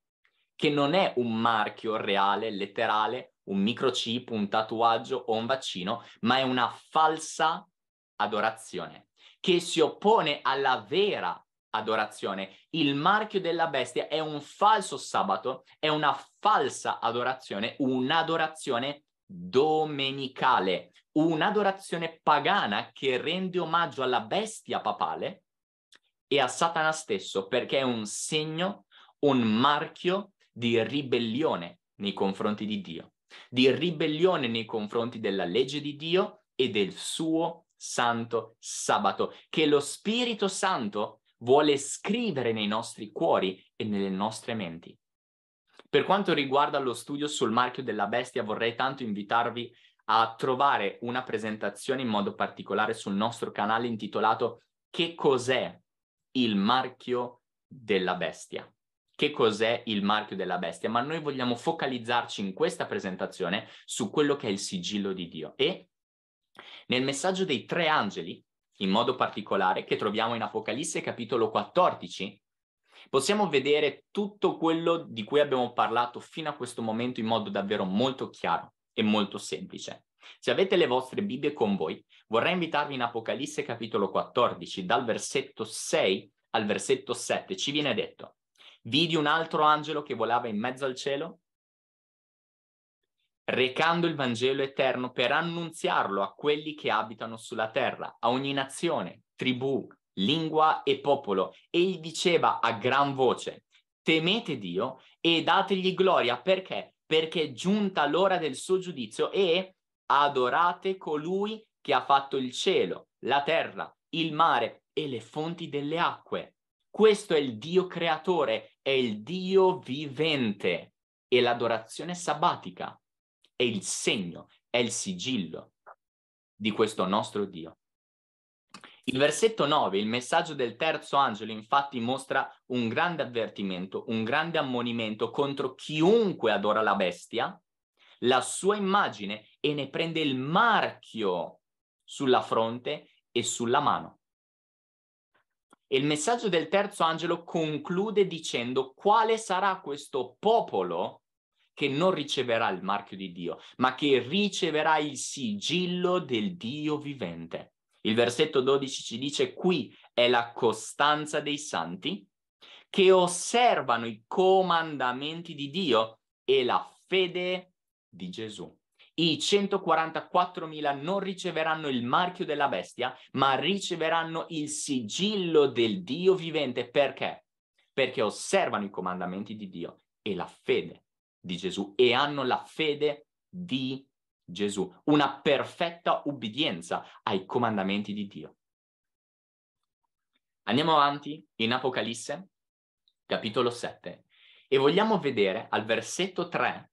che non è un marchio reale, letterale, un microchip, un tatuaggio o un vaccino, ma è una falsa adorazione che si oppone alla vera adorazione. Il marchio della bestia è un falso sabato, è una falsa adorazione, un'adorazione domenicale, un'adorazione pagana che rende omaggio alla bestia papale e a Satana stesso perché è un segno, un marchio di ribellione nei confronti di Dio, di ribellione nei confronti della legge di Dio e del suo santo sabato, che lo Spirito Santo vuole scrivere nei nostri cuori e nelle nostre menti. Per quanto riguarda lo studio sul marchio della bestia, vorrei tanto invitarvi a trovare una presentazione in modo particolare sul nostro canale intitolato Che cos'è il marchio della bestia? che cos'è il marchio della bestia, ma noi vogliamo focalizzarci in questa presentazione su quello che è il sigillo di Dio. E nel messaggio dei tre angeli, in modo particolare, che troviamo in Apocalisse capitolo 14, possiamo vedere tutto quello di cui abbiamo parlato fino a questo momento in modo davvero molto chiaro e molto semplice. Se avete le vostre Bibbie con voi, vorrei invitarvi in Apocalisse capitolo 14, dal versetto 6 al versetto 7, ci viene detto, Vidi un altro angelo che volava in mezzo al cielo, recando il Vangelo eterno per annunziarlo a quelli che abitano sulla terra, a ogni nazione, tribù, lingua e popolo. Egli diceva a gran voce, temete Dio e dategli gloria perché? Perché è giunta l'ora del suo giudizio e adorate colui che ha fatto il cielo, la terra, il mare e le fonti delle acque. Questo è il Dio creatore, è il Dio vivente e l'adorazione sabbatica è il segno, è il sigillo di questo nostro Dio. Il versetto 9, il messaggio del terzo angelo, infatti mostra un grande avvertimento, un grande ammonimento contro chiunque adora la bestia, la sua immagine e ne prende il marchio sulla fronte e sulla mano. E il messaggio del terzo angelo conclude dicendo quale sarà questo popolo che non riceverà il marchio di Dio, ma che riceverà il sigillo del Dio vivente. Il versetto 12 ci dice qui è la costanza dei santi che osservano i comandamenti di Dio e la fede di Gesù. I 144.000 non riceveranno il marchio della bestia, ma riceveranno il sigillo del Dio vivente. Perché? Perché osservano i comandamenti di Dio e la fede di Gesù e hanno la fede di Gesù, una perfetta ubbidienza ai comandamenti di Dio. Andiamo avanti in Apocalisse, capitolo 7, e vogliamo vedere al versetto 3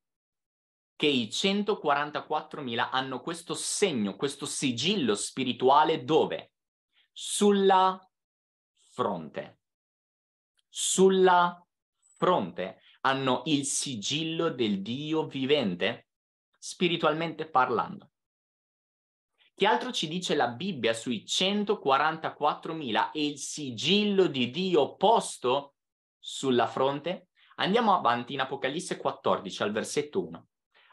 che i 144.000 hanno questo segno, questo sigillo spirituale dove? Sulla fronte. Sulla fronte hanno il sigillo del Dio vivente, spiritualmente parlando. Che altro ci dice la Bibbia sui 144.000 e il sigillo di Dio posto sulla fronte? Andiamo avanti in Apocalisse 14 al versetto 1.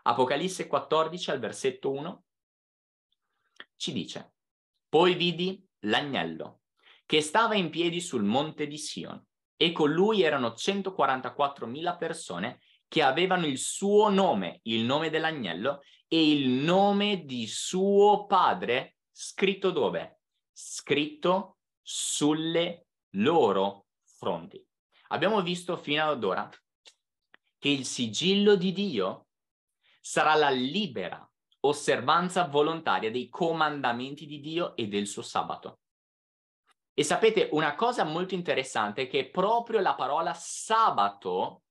Apocalisse 14 al versetto 1 ci dice, poi vidi l'agnello che stava in piedi sul monte di Sion e con lui erano 144.000 persone che avevano il suo nome, il nome dell'agnello e il nome di suo padre scritto dove? Scritto sulle loro fronti. Abbiamo visto fino ad ora che il sigillo di Dio sarà la libera osservanza volontaria dei comandamenti di Dio e del suo sabato. E sapete, una cosa molto interessante è che proprio la parola sabato,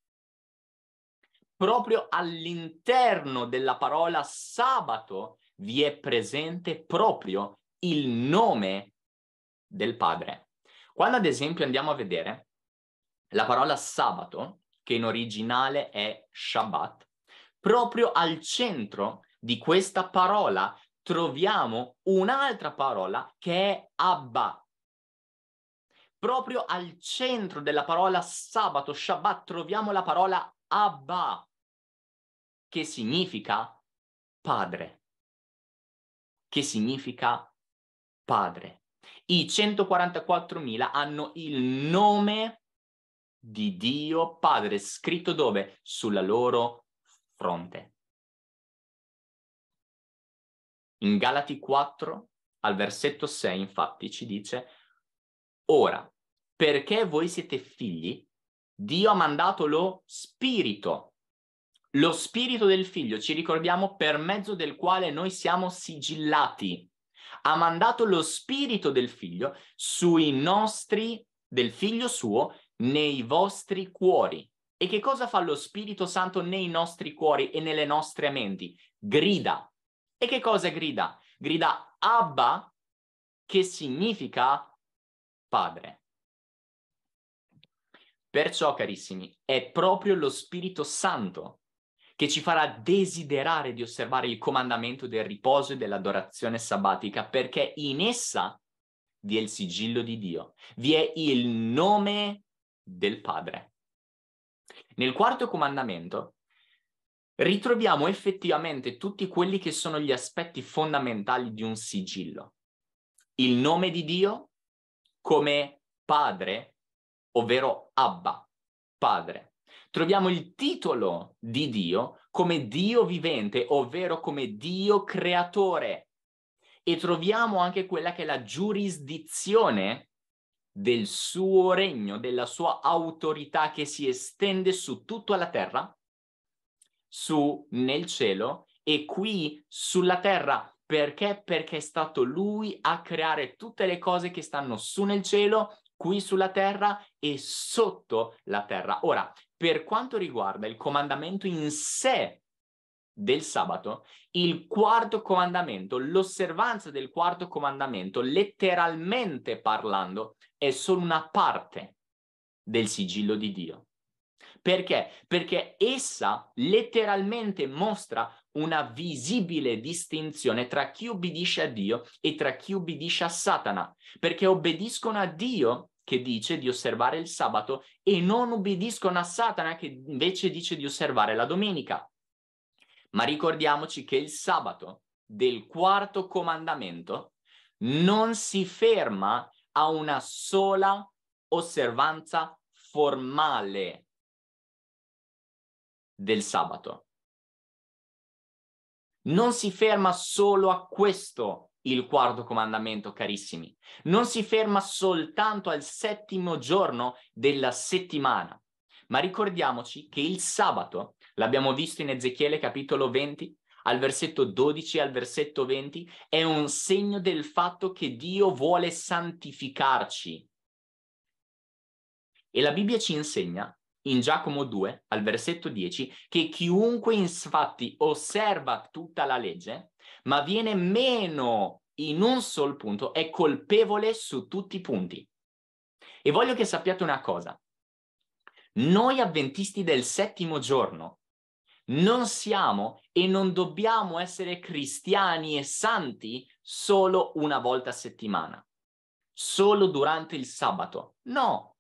proprio all'interno della parola sabato, vi è presente proprio il nome del Padre. Quando ad esempio andiamo a vedere la parola sabato, che in originale è Shabbat, proprio al centro di questa parola troviamo un'altra parola che è Abba. Proprio al centro della parola sabato, Shabbat, troviamo la parola Abba, che significa padre. Che significa padre. I 144.000 hanno il nome di Dio Padre scritto dove? Sulla loro fronte. In Galati 4, al versetto 6, infatti, ci dice, ora, perché voi siete figli, Dio ha mandato lo Spirito, lo Spirito del Figlio, ci ricordiamo, per mezzo del quale noi siamo sigillati. Ha mandato lo Spirito del Figlio sui nostri, del Figlio suo, nei vostri cuori. E che cosa fa lo Spirito Santo nei nostri cuori e nelle nostre menti? Grida. E che cosa grida? Grida Abba, che significa Padre. Perciò, carissimi, è proprio lo Spirito Santo che ci farà desiderare di osservare il comandamento del riposo e dell'adorazione sabbatica, perché in essa vi è il sigillo di Dio, vi è il nome del Padre. Nel quarto comandamento ritroviamo effettivamente tutti quelli che sono gli aspetti fondamentali di un sigillo. Il nome di Dio come padre, ovvero Abba, padre. Troviamo il titolo di Dio come Dio vivente, ovvero come Dio creatore. E troviamo anche quella che è la giurisdizione del suo regno, della sua autorità che si estende su tutta la terra, su nel cielo e qui sulla terra. Perché? Perché è stato lui a creare tutte le cose che stanno su nel cielo, qui sulla terra e sotto la terra. Ora, per quanto riguarda il comandamento in sé del sabato, il quarto comandamento, l'osservanza del quarto comandamento, letteralmente parlando, è solo una parte del sigillo di Dio. Perché? Perché essa letteralmente mostra una visibile distinzione tra chi obbedisce a Dio e tra chi obbedisce a Satana, perché obbediscono a Dio che dice di osservare il sabato e non obbediscono a Satana che invece dice di osservare la domenica. Ma ricordiamoci che il sabato del quarto comandamento non si ferma a una sola osservanza formale del sabato. Non si ferma solo a questo il quarto comandamento, carissimi. Non si ferma soltanto al settimo giorno della settimana, ma ricordiamoci che il sabato L'abbiamo visto in Ezechiele capitolo 20, al versetto 12 al versetto 20, è un segno del fatto che Dio vuole santificarci. E la Bibbia ci insegna in Giacomo 2 al versetto 10 che chiunque infatti osserva tutta la legge, ma viene meno in un sol punto, è colpevole su tutti i punti. E voglio che sappiate una cosa. Noi avventisti del settimo giorno non siamo e non dobbiamo essere cristiani e santi solo una volta a settimana, solo durante il sabato. No.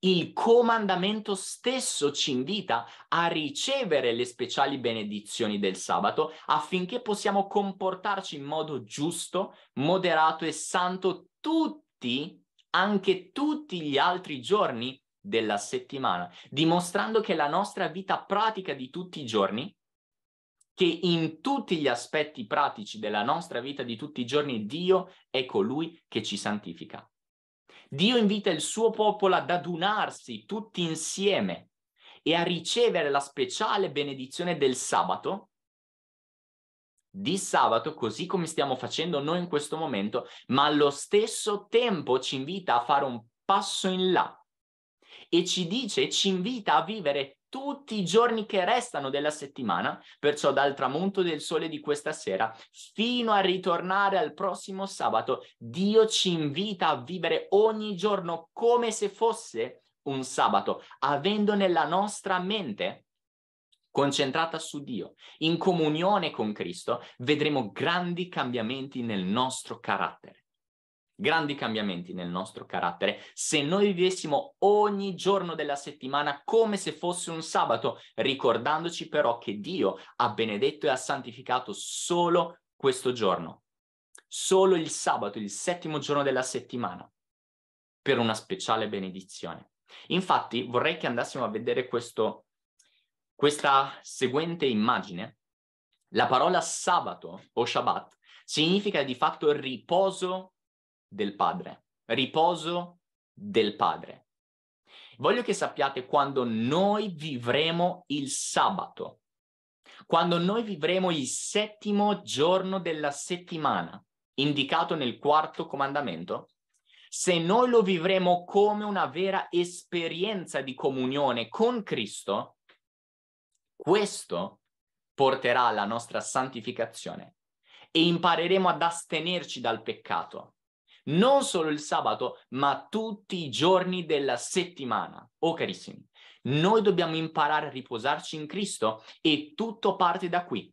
Il comandamento stesso ci invita a ricevere le speciali benedizioni del sabato affinché possiamo comportarci in modo giusto, moderato e santo tutti, anche tutti gli altri giorni della settimana, dimostrando che la nostra vita pratica di tutti i giorni, che in tutti gli aspetti pratici della nostra vita di tutti i giorni, Dio è colui che ci santifica. Dio invita il suo popolo ad adunarsi tutti insieme e a ricevere la speciale benedizione del sabato, di sabato, così come stiamo facendo noi in questo momento, ma allo stesso tempo ci invita a fare un passo in là e ci dice, ci invita a vivere tutti i giorni che restano della settimana, perciò dal tramonto del sole di questa sera fino a ritornare al prossimo sabato, Dio ci invita a vivere ogni giorno come se fosse un sabato, avendo nella nostra mente concentrata su Dio, in comunione con Cristo, vedremo grandi cambiamenti nel nostro carattere grandi cambiamenti nel nostro carattere se noi vivessimo ogni giorno della settimana come se fosse un sabato, ricordandoci però che Dio ha benedetto e ha santificato solo questo giorno, solo il sabato, il settimo giorno della settimana, per una speciale benedizione. Infatti vorrei che andassimo a vedere questo, questa seguente immagine. La parola sabato o Shabbat significa di fatto riposo del Padre, riposo del Padre. Voglio che sappiate quando noi vivremo il sabato, quando noi vivremo il settimo giorno della settimana, indicato nel quarto comandamento, se noi lo vivremo come una vera esperienza di comunione con Cristo, questo porterà alla nostra santificazione e impareremo ad astenerci dal peccato non solo il sabato, ma tutti i giorni della settimana. Oh carissimi, noi dobbiamo imparare a riposarci in Cristo e tutto parte da qui.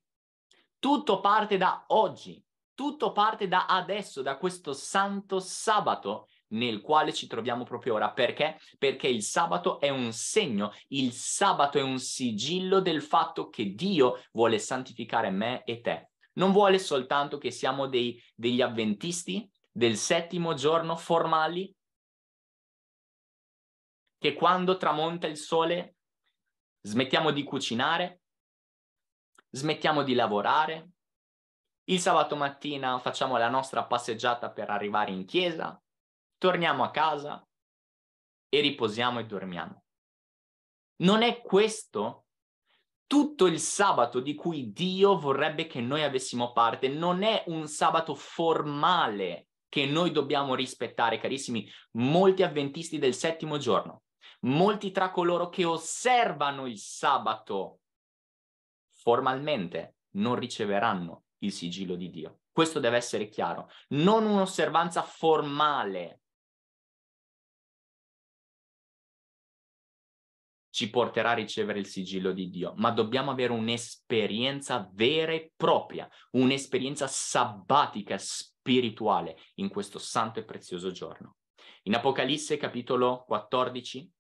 Tutto parte da oggi, tutto parte da adesso, da questo santo sabato nel quale ci troviamo proprio ora. Perché? Perché il sabato è un segno, il sabato è un sigillo del fatto che Dio vuole santificare me e te. Non vuole soltanto che siamo dei, degli avventisti, del settimo giorno formali, che quando tramonta il sole smettiamo di cucinare, smettiamo di lavorare, il sabato mattina facciamo la nostra passeggiata per arrivare in chiesa, torniamo a casa e riposiamo e dormiamo. Non è questo tutto il sabato di cui Dio vorrebbe che noi avessimo parte, non è un sabato formale che noi dobbiamo rispettare, carissimi, molti avventisti del settimo giorno, molti tra coloro che osservano il sabato formalmente non riceveranno il sigillo di Dio. Questo deve essere chiaro, non un'osservanza formale ci porterà a ricevere il sigillo di Dio, ma dobbiamo avere un'esperienza vera e propria, un'esperienza sabbatica, spirituale spirituale in questo santo e prezioso giorno. In Apocalisse capitolo 14,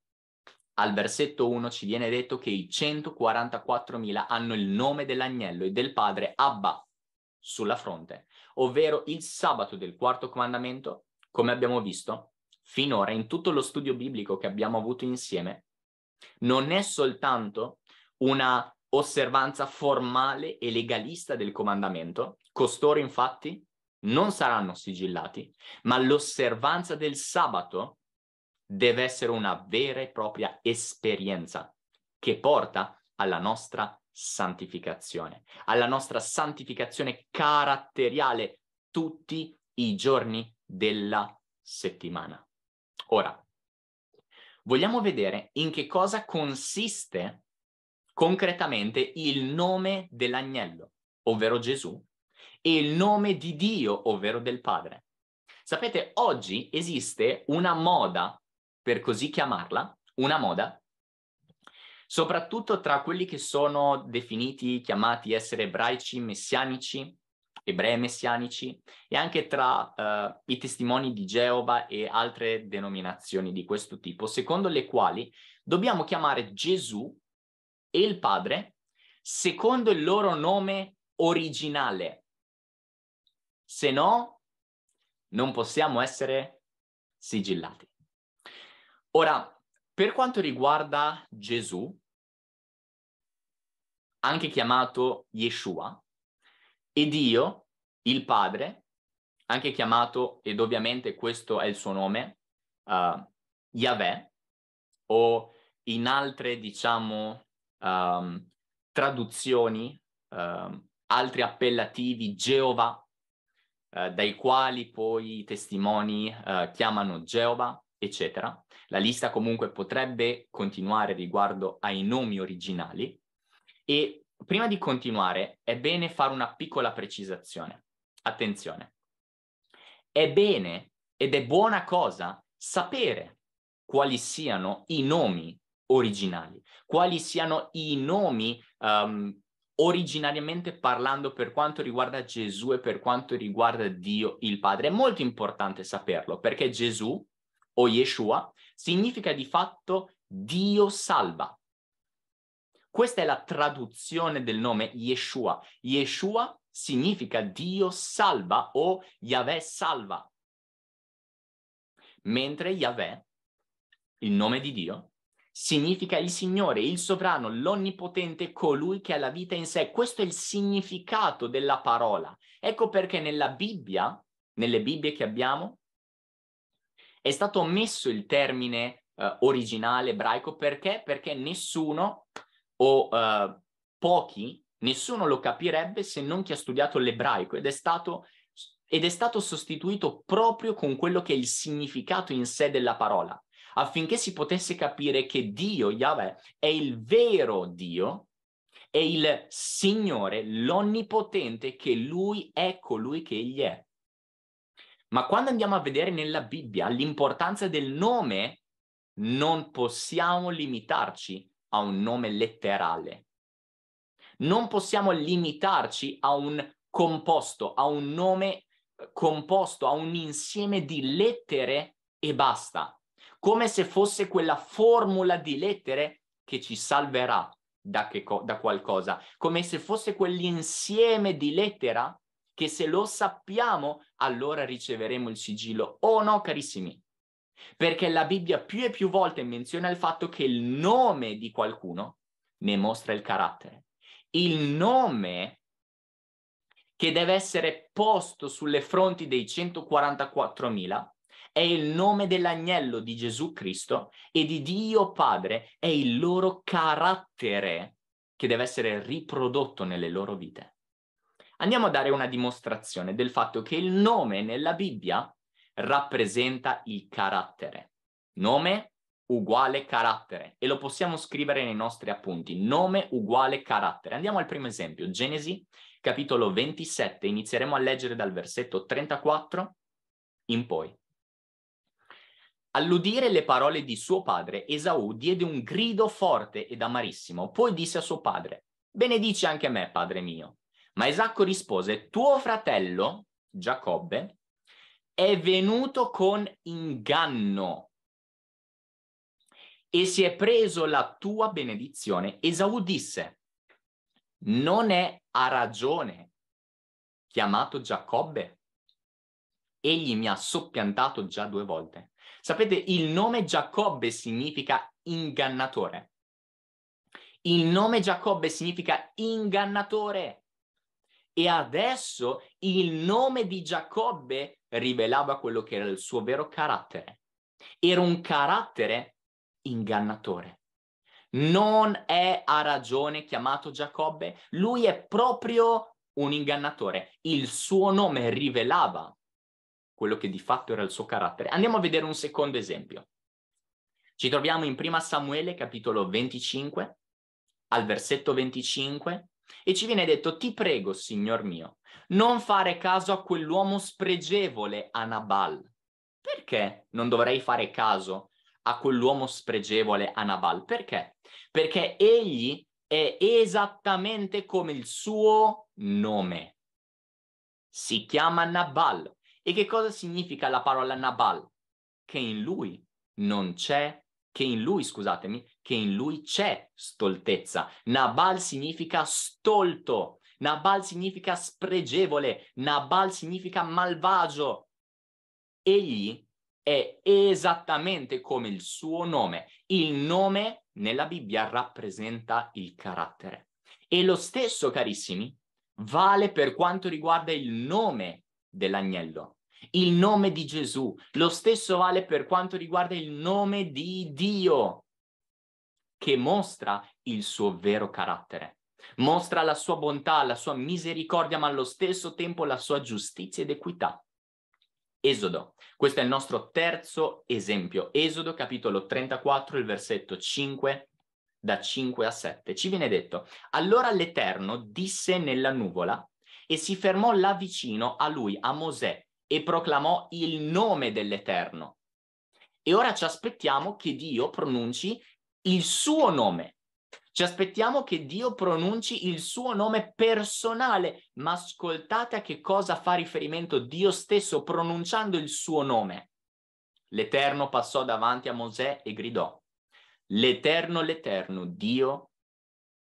al versetto 1 ci viene detto che i 144.000 hanno il nome dell'agnello e del padre Abba sulla fronte, ovvero il sabato del quarto comandamento, come abbiamo visto finora in tutto lo studio biblico che abbiamo avuto insieme, non è soltanto una osservanza formale e legalista del comandamento. Costoro infatti non saranno sigillati, ma l'osservanza del sabato deve essere una vera e propria esperienza che porta alla nostra santificazione, alla nostra santificazione caratteriale tutti i giorni della settimana. Ora, vogliamo vedere in che cosa consiste concretamente il nome dell'agnello, ovvero Gesù, e il nome di Dio, ovvero del Padre. Sapete, oggi esiste una moda, per così chiamarla, una moda, soprattutto tra quelli che sono definiti, chiamati essere ebraici, messianici, ebrei messianici, e anche tra uh, i testimoni di Geova e altre denominazioni di questo tipo, secondo le quali dobbiamo chiamare Gesù e il Padre secondo il loro nome originale, se no non possiamo essere sigillati. Ora, per quanto riguarda Gesù, anche chiamato Yeshua, e Dio, il Padre, anche chiamato, ed ovviamente questo è il suo nome, uh, Yahweh, o in altre, diciamo, um, traduzioni, um, altri appellativi, Geova, eh, dai quali poi i testimoni eh, chiamano Geova, eccetera. La lista comunque potrebbe continuare riguardo ai nomi originali e prima di continuare è bene fare una piccola precisazione. Attenzione. È bene ed è buona cosa sapere quali siano i nomi originali, quali siano i nomi um, originariamente parlando per quanto riguarda Gesù e per quanto riguarda Dio il Padre. È molto importante saperlo perché Gesù o Yeshua significa di fatto Dio salva. Questa è la traduzione del nome Yeshua. Yeshua significa Dio salva o Yahweh salva. Mentre Yahweh, il nome di Dio, significa il Signore, il sovrano, l'onnipotente, colui che ha la vita in sé. Questo è il significato della parola. Ecco perché nella Bibbia, nelle Bibbie che abbiamo, è stato omesso il termine eh, originale ebraico perché? Perché nessuno o eh, pochi, nessuno lo capirebbe se non chi ha studiato l'ebraico ed è stato ed è stato sostituito proprio con quello che è il significato in sé della parola affinché si potesse capire che Dio, Yahweh, è il vero Dio, è il Signore, l'Onnipotente, che Lui è colui che Egli è. Ma quando andiamo a vedere nella Bibbia l'importanza del nome, non possiamo limitarci a un nome letterale. Non possiamo limitarci a un composto, a un nome composto, a un insieme di lettere e basta come se fosse quella formula di lettere che ci salverà da, co- da qualcosa, come se fosse quell'insieme di lettera che se lo sappiamo allora riceveremo il sigillo. Oh no, carissimi, perché la Bibbia più e più volte menziona il fatto che il nome di qualcuno ne mostra il carattere. Il nome che deve essere posto sulle fronti dei 144.000 è il nome dell'agnello di Gesù Cristo e di Dio Padre è il loro carattere che deve essere riprodotto nelle loro vite. Andiamo a dare una dimostrazione del fatto che il nome nella Bibbia rappresenta il carattere. Nome uguale carattere e lo possiamo scrivere nei nostri appunti. Nome uguale carattere. Andiamo al primo esempio, Genesi capitolo 27, inizieremo a leggere dal versetto 34 in poi. All'udire le parole di suo padre, Esaù diede un grido forte ed amarissimo, poi disse a suo padre, benedici anche me, padre mio. Ma Esacco rispose, tuo fratello, Giacobbe, è venuto con inganno e si è preso la tua benedizione. Esaù disse, non è a ragione chiamato Giacobbe. Egli mi ha soppiantato già due volte. Sapete, il nome Giacobbe significa ingannatore. Il nome Giacobbe significa ingannatore. E adesso il nome di Giacobbe rivelava quello che era il suo vero carattere. Era un carattere ingannatore. Non è a ragione chiamato Giacobbe, lui è proprio un ingannatore. Il suo nome rivelava quello che di fatto era il suo carattere. Andiamo a vedere un secondo esempio. Ci troviamo in 1 Samuele capitolo 25, al versetto 25, e ci viene detto, ti prego, signor mio, non fare caso a quell'uomo spregevole, a Nabal. Perché non dovrei fare caso a quell'uomo spregevole, a Nabal? Perché? Perché egli è esattamente come il suo nome. Si chiama Nabal, e che cosa significa la parola Nabal? Che in lui non c'è, che in lui, scusatemi, che in lui c'è stoltezza. Nabal significa stolto, Nabal significa spregevole, Nabal significa malvagio. Egli è esattamente come il suo nome. Il nome nella Bibbia rappresenta il carattere. E lo stesso, carissimi, vale per quanto riguarda il nome dell'agnello. Il nome di Gesù. Lo stesso vale per quanto riguarda il nome di Dio, che mostra il suo vero carattere. Mostra la sua bontà, la sua misericordia, ma allo stesso tempo la sua giustizia ed equità. Esodo. Questo è il nostro terzo esempio. Esodo capitolo 34, il versetto 5 da 5 a 7. Ci viene detto, allora l'Eterno disse nella nuvola, e si fermò là vicino a lui, a Mosè, e proclamò il nome dell'Eterno. E ora ci aspettiamo che Dio pronunci il suo nome. Ci aspettiamo che Dio pronunci il suo nome personale, ma ascoltate a che cosa fa riferimento Dio stesso pronunciando il suo nome. L'Eterno passò davanti a Mosè e gridò, L'Eterno, l'Eterno, Dio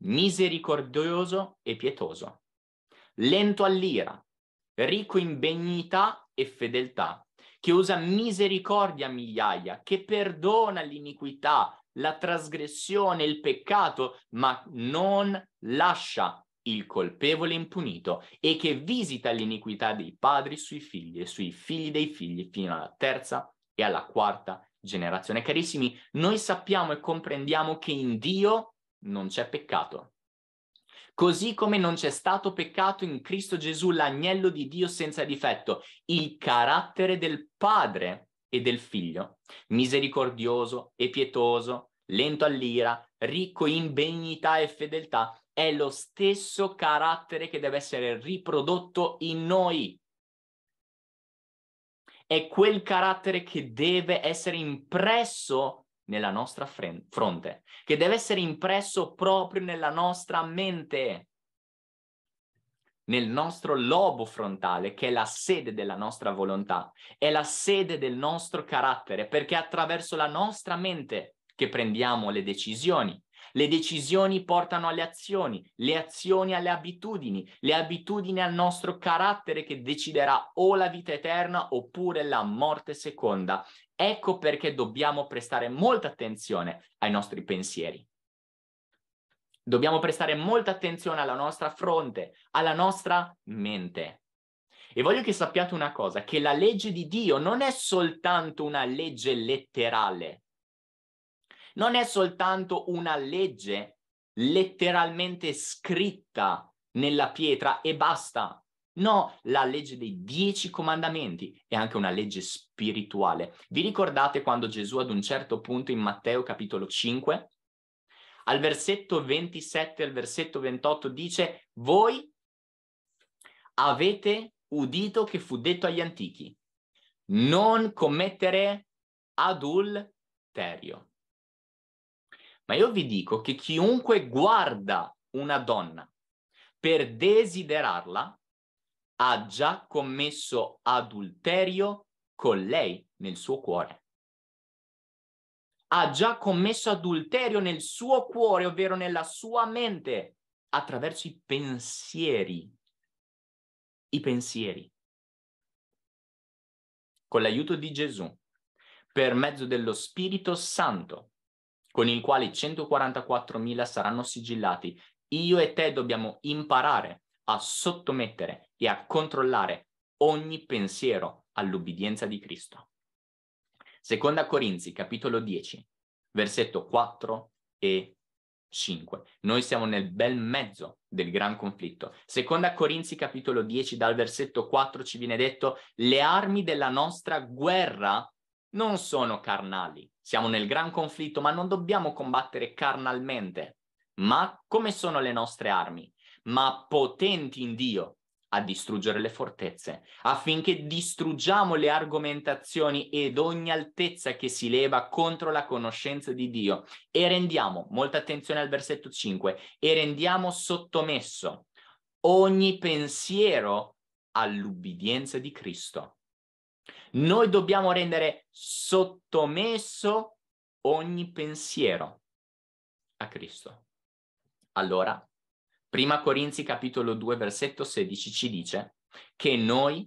misericordioso e pietoso, lento all'ira, ricco in benignità e fedeltà, che usa misericordia a migliaia, che perdona l'iniquità, la trasgressione, il peccato, ma non lascia il colpevole impunito e che visita l'iniquità dei padri sui figli e sui figli dei figli fino alla terza e alla quarta generazione. Carissimi, noi sappiamo e comprendiamo che in Dio non c'è peccato. Così come non c'è stato peccato in Cristo Gesù, l'agnello di Dio senza difetto, il carattere del Padre e del Figlio, misericordioso e pietoso, lento all'ira, ricco in benignità e fedeltà, è lo stesso carattere che deve essere riprodotto in noi. È quel carattere che deve essere impresso nella nostra fronte, che deve essere impresso proprio nella nostra mente, nel nostro lobo frontale, che è la sede della nostra volontà, è la sede del nostro carattere, perché è attraverso la nostra mente che prendiamo le decisioni. Le decisioni portano alle azioni, le azioni alle abitudini, le abitudini al nostro carattere che deciderà o la vita eterna oppure la morte seconda. Ecco perché dobbiamo prestare molta attenzione ai nostri pensieri. Dobbiamo prestare molta attenzione alla nostra fronte, alla nostra mente. E voglio che sappiate una cosa, che la legge di Dio non è soltanto una legge letterale, non è soltanto una legge letteralmente scritta nella pietra e basta. No, la legge dei dieci comandamenti è anche una legge spirituale. Vi ricordate quando Gesù ad un certo punto in Matteo capitolo 5, al versetto 27 e al versetto 28 dice, voi avete udito che fu detto agli antichi, non commettere adulterio. Ma io vi dico che chiunque guarda una donna per desiderarla ha già commesso adulterio con lei nel suo cuore. Ha già commesso adulterio nel suo cuore, ovvero nella sua mente, attraverso i pensieri. I pensieri. Con l'aiuto di Gesù, per mezzo dello Spirito Santo, con il quale 144.000 saranno sigillati, io e te dobbiamo imparare a sottomettere e a controllare ogni pensiero all'ubbidienza di Cristo. Seconda Corinzi, capitolo 10, versetto 4 e 5. Noi siamo nel bel mezzo del gran conflitto. Seconda Corinzi, capitolo 10, dal versetto 4 ci viene detto, le armi della nostra guerra non sono carnali. Siamo nel gran conflitto, ma non dobbiamo combattere carnalmente. Ma come sono le nostre armi? ma potenti in Dio a distruggere le fortezze, affinché distruggiamo le argomentazioni ed ogni altezza che si leva contro la conoscenza di Dio e rendiamo, molta attenzione al versetto 5, e rendiamo sottomesso ogni pensiero all'ubbidienza di Cristo. Noi dobbiamo rendere sottomesso ogni pensiero a Cristo. Allora Prima Corinzi capitolo 2 versetto 16 ci dice che noi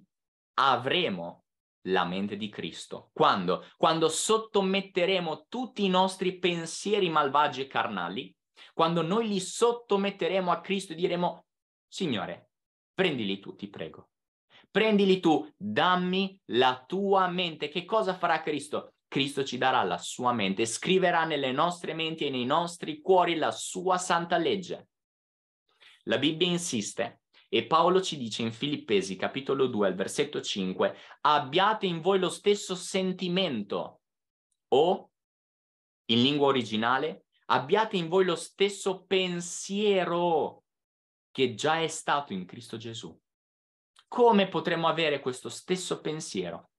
avremo la mente di Cristo. Quando? Quando sottometteremo tutti i nostri pensieri malvagi e carnali, quando noi li sottometteremo a Cristo e diremo, Signore, prendili tu, ti prego. Prendili tu, dammi la tua mente. Che cosa farà Cristo? Cristo ci darà la sua mente, scriverà nelle nostre menti e nei nostri cuori la sua santa legge. La Bibbia insiste e Paolo ci dice in Filippesi capitolo 2 al versetto 5, abbiate in voi lo stesso sentimento o, in lingua originale, abbiate in voi lo stesso pensiero che già è stato in Cristo Gesù. Come potremmo avere questo stesso pensiero?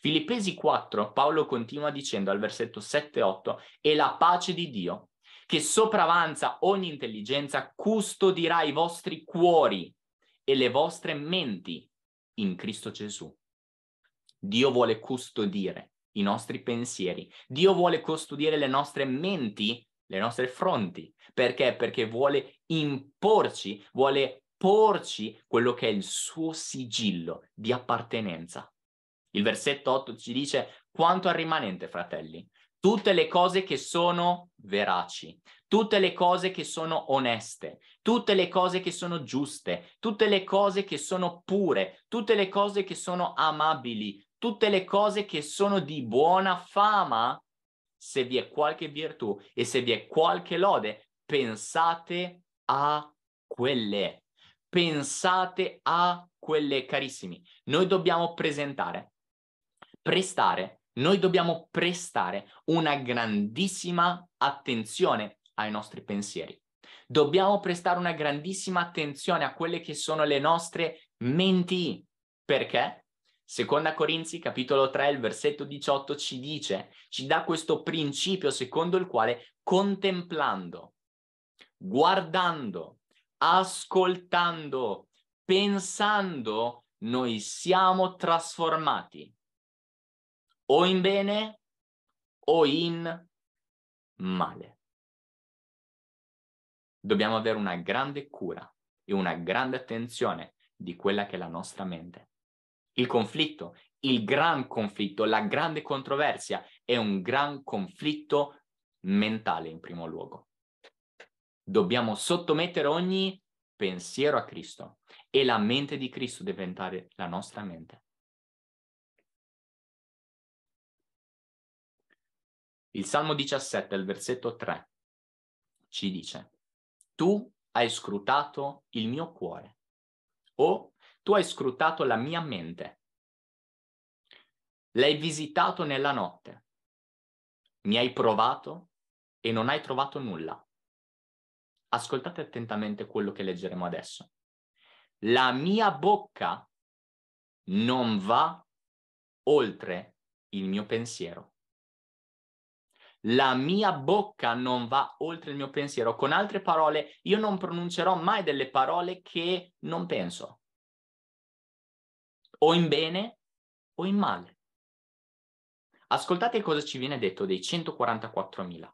Filippesi 4, Paolo continua dicendo al versetto 7-8, e la pace di Dio, che sopravanza ogni intelligenza custodirà i vostri cuori e le vostre menti in Cristo Gesù. Dio vuole custodire i nostri pensieri, Dio vuole custodire le nostre menti, le nostre fronti. Perché? Perché vuole imporci, vuole porci quello che è il suo sigillo di appartenenza. Il versetto 8 ci dice quanto al rimanente, fratelli, tutte le cose che sono veraci, tutte le cose che sono oneste, tutte le cose che sono giuste, tutte le cose che sono pure, tutte le cose che sono amabili, tutte le cose che sono di buona fama, se vi è qualche virtù e se vi è qualche lode, pensate a quelle. Pensate a quelle, carissimi. Noi dobbiamo presentare, prestare noi dobbiamo prestare una grandissima attenzione ai nostri pensieri. Dobbiamo prestare una grandissima attenzione a quelle che sono le nostre menti. Perché? Seconda Corinzi, capitolo 3, il versetto 18 ci dice, ci dà questo principio secondo il quale contemplando, guardando, ascoltando, pensando, noi siamo trasformati o in bene o in male. Dobbiamo avere una grande cura e una grande attenzione di quella che è la nostra mente. Il conflitto, il gran conflitto, la grande controversia è un gran conflitto mentale in primo luogo. Dobbiamo sottomettere ogni pensiero a Cristo e la mente di Cristo deve diventare la nostra mente. Il Salmo 17, al versetto 3, ci dice, Tu hai scrutato il mio cuore, o tu hai scrutato la mia mente, l'hai visitato nella notte, mi hai provato e non hai trovato nulla. Ascoltate attentamente quello che leggeremo adesso. La mia bocca non va oltre il mio pensiero. La mia bocca non va oltre il mio pensiero. Con altre parole, io non pronuncerò mai delle parole che non penso, o in bene o in male. Ascoltate cosa ci viene detto dei 144.000.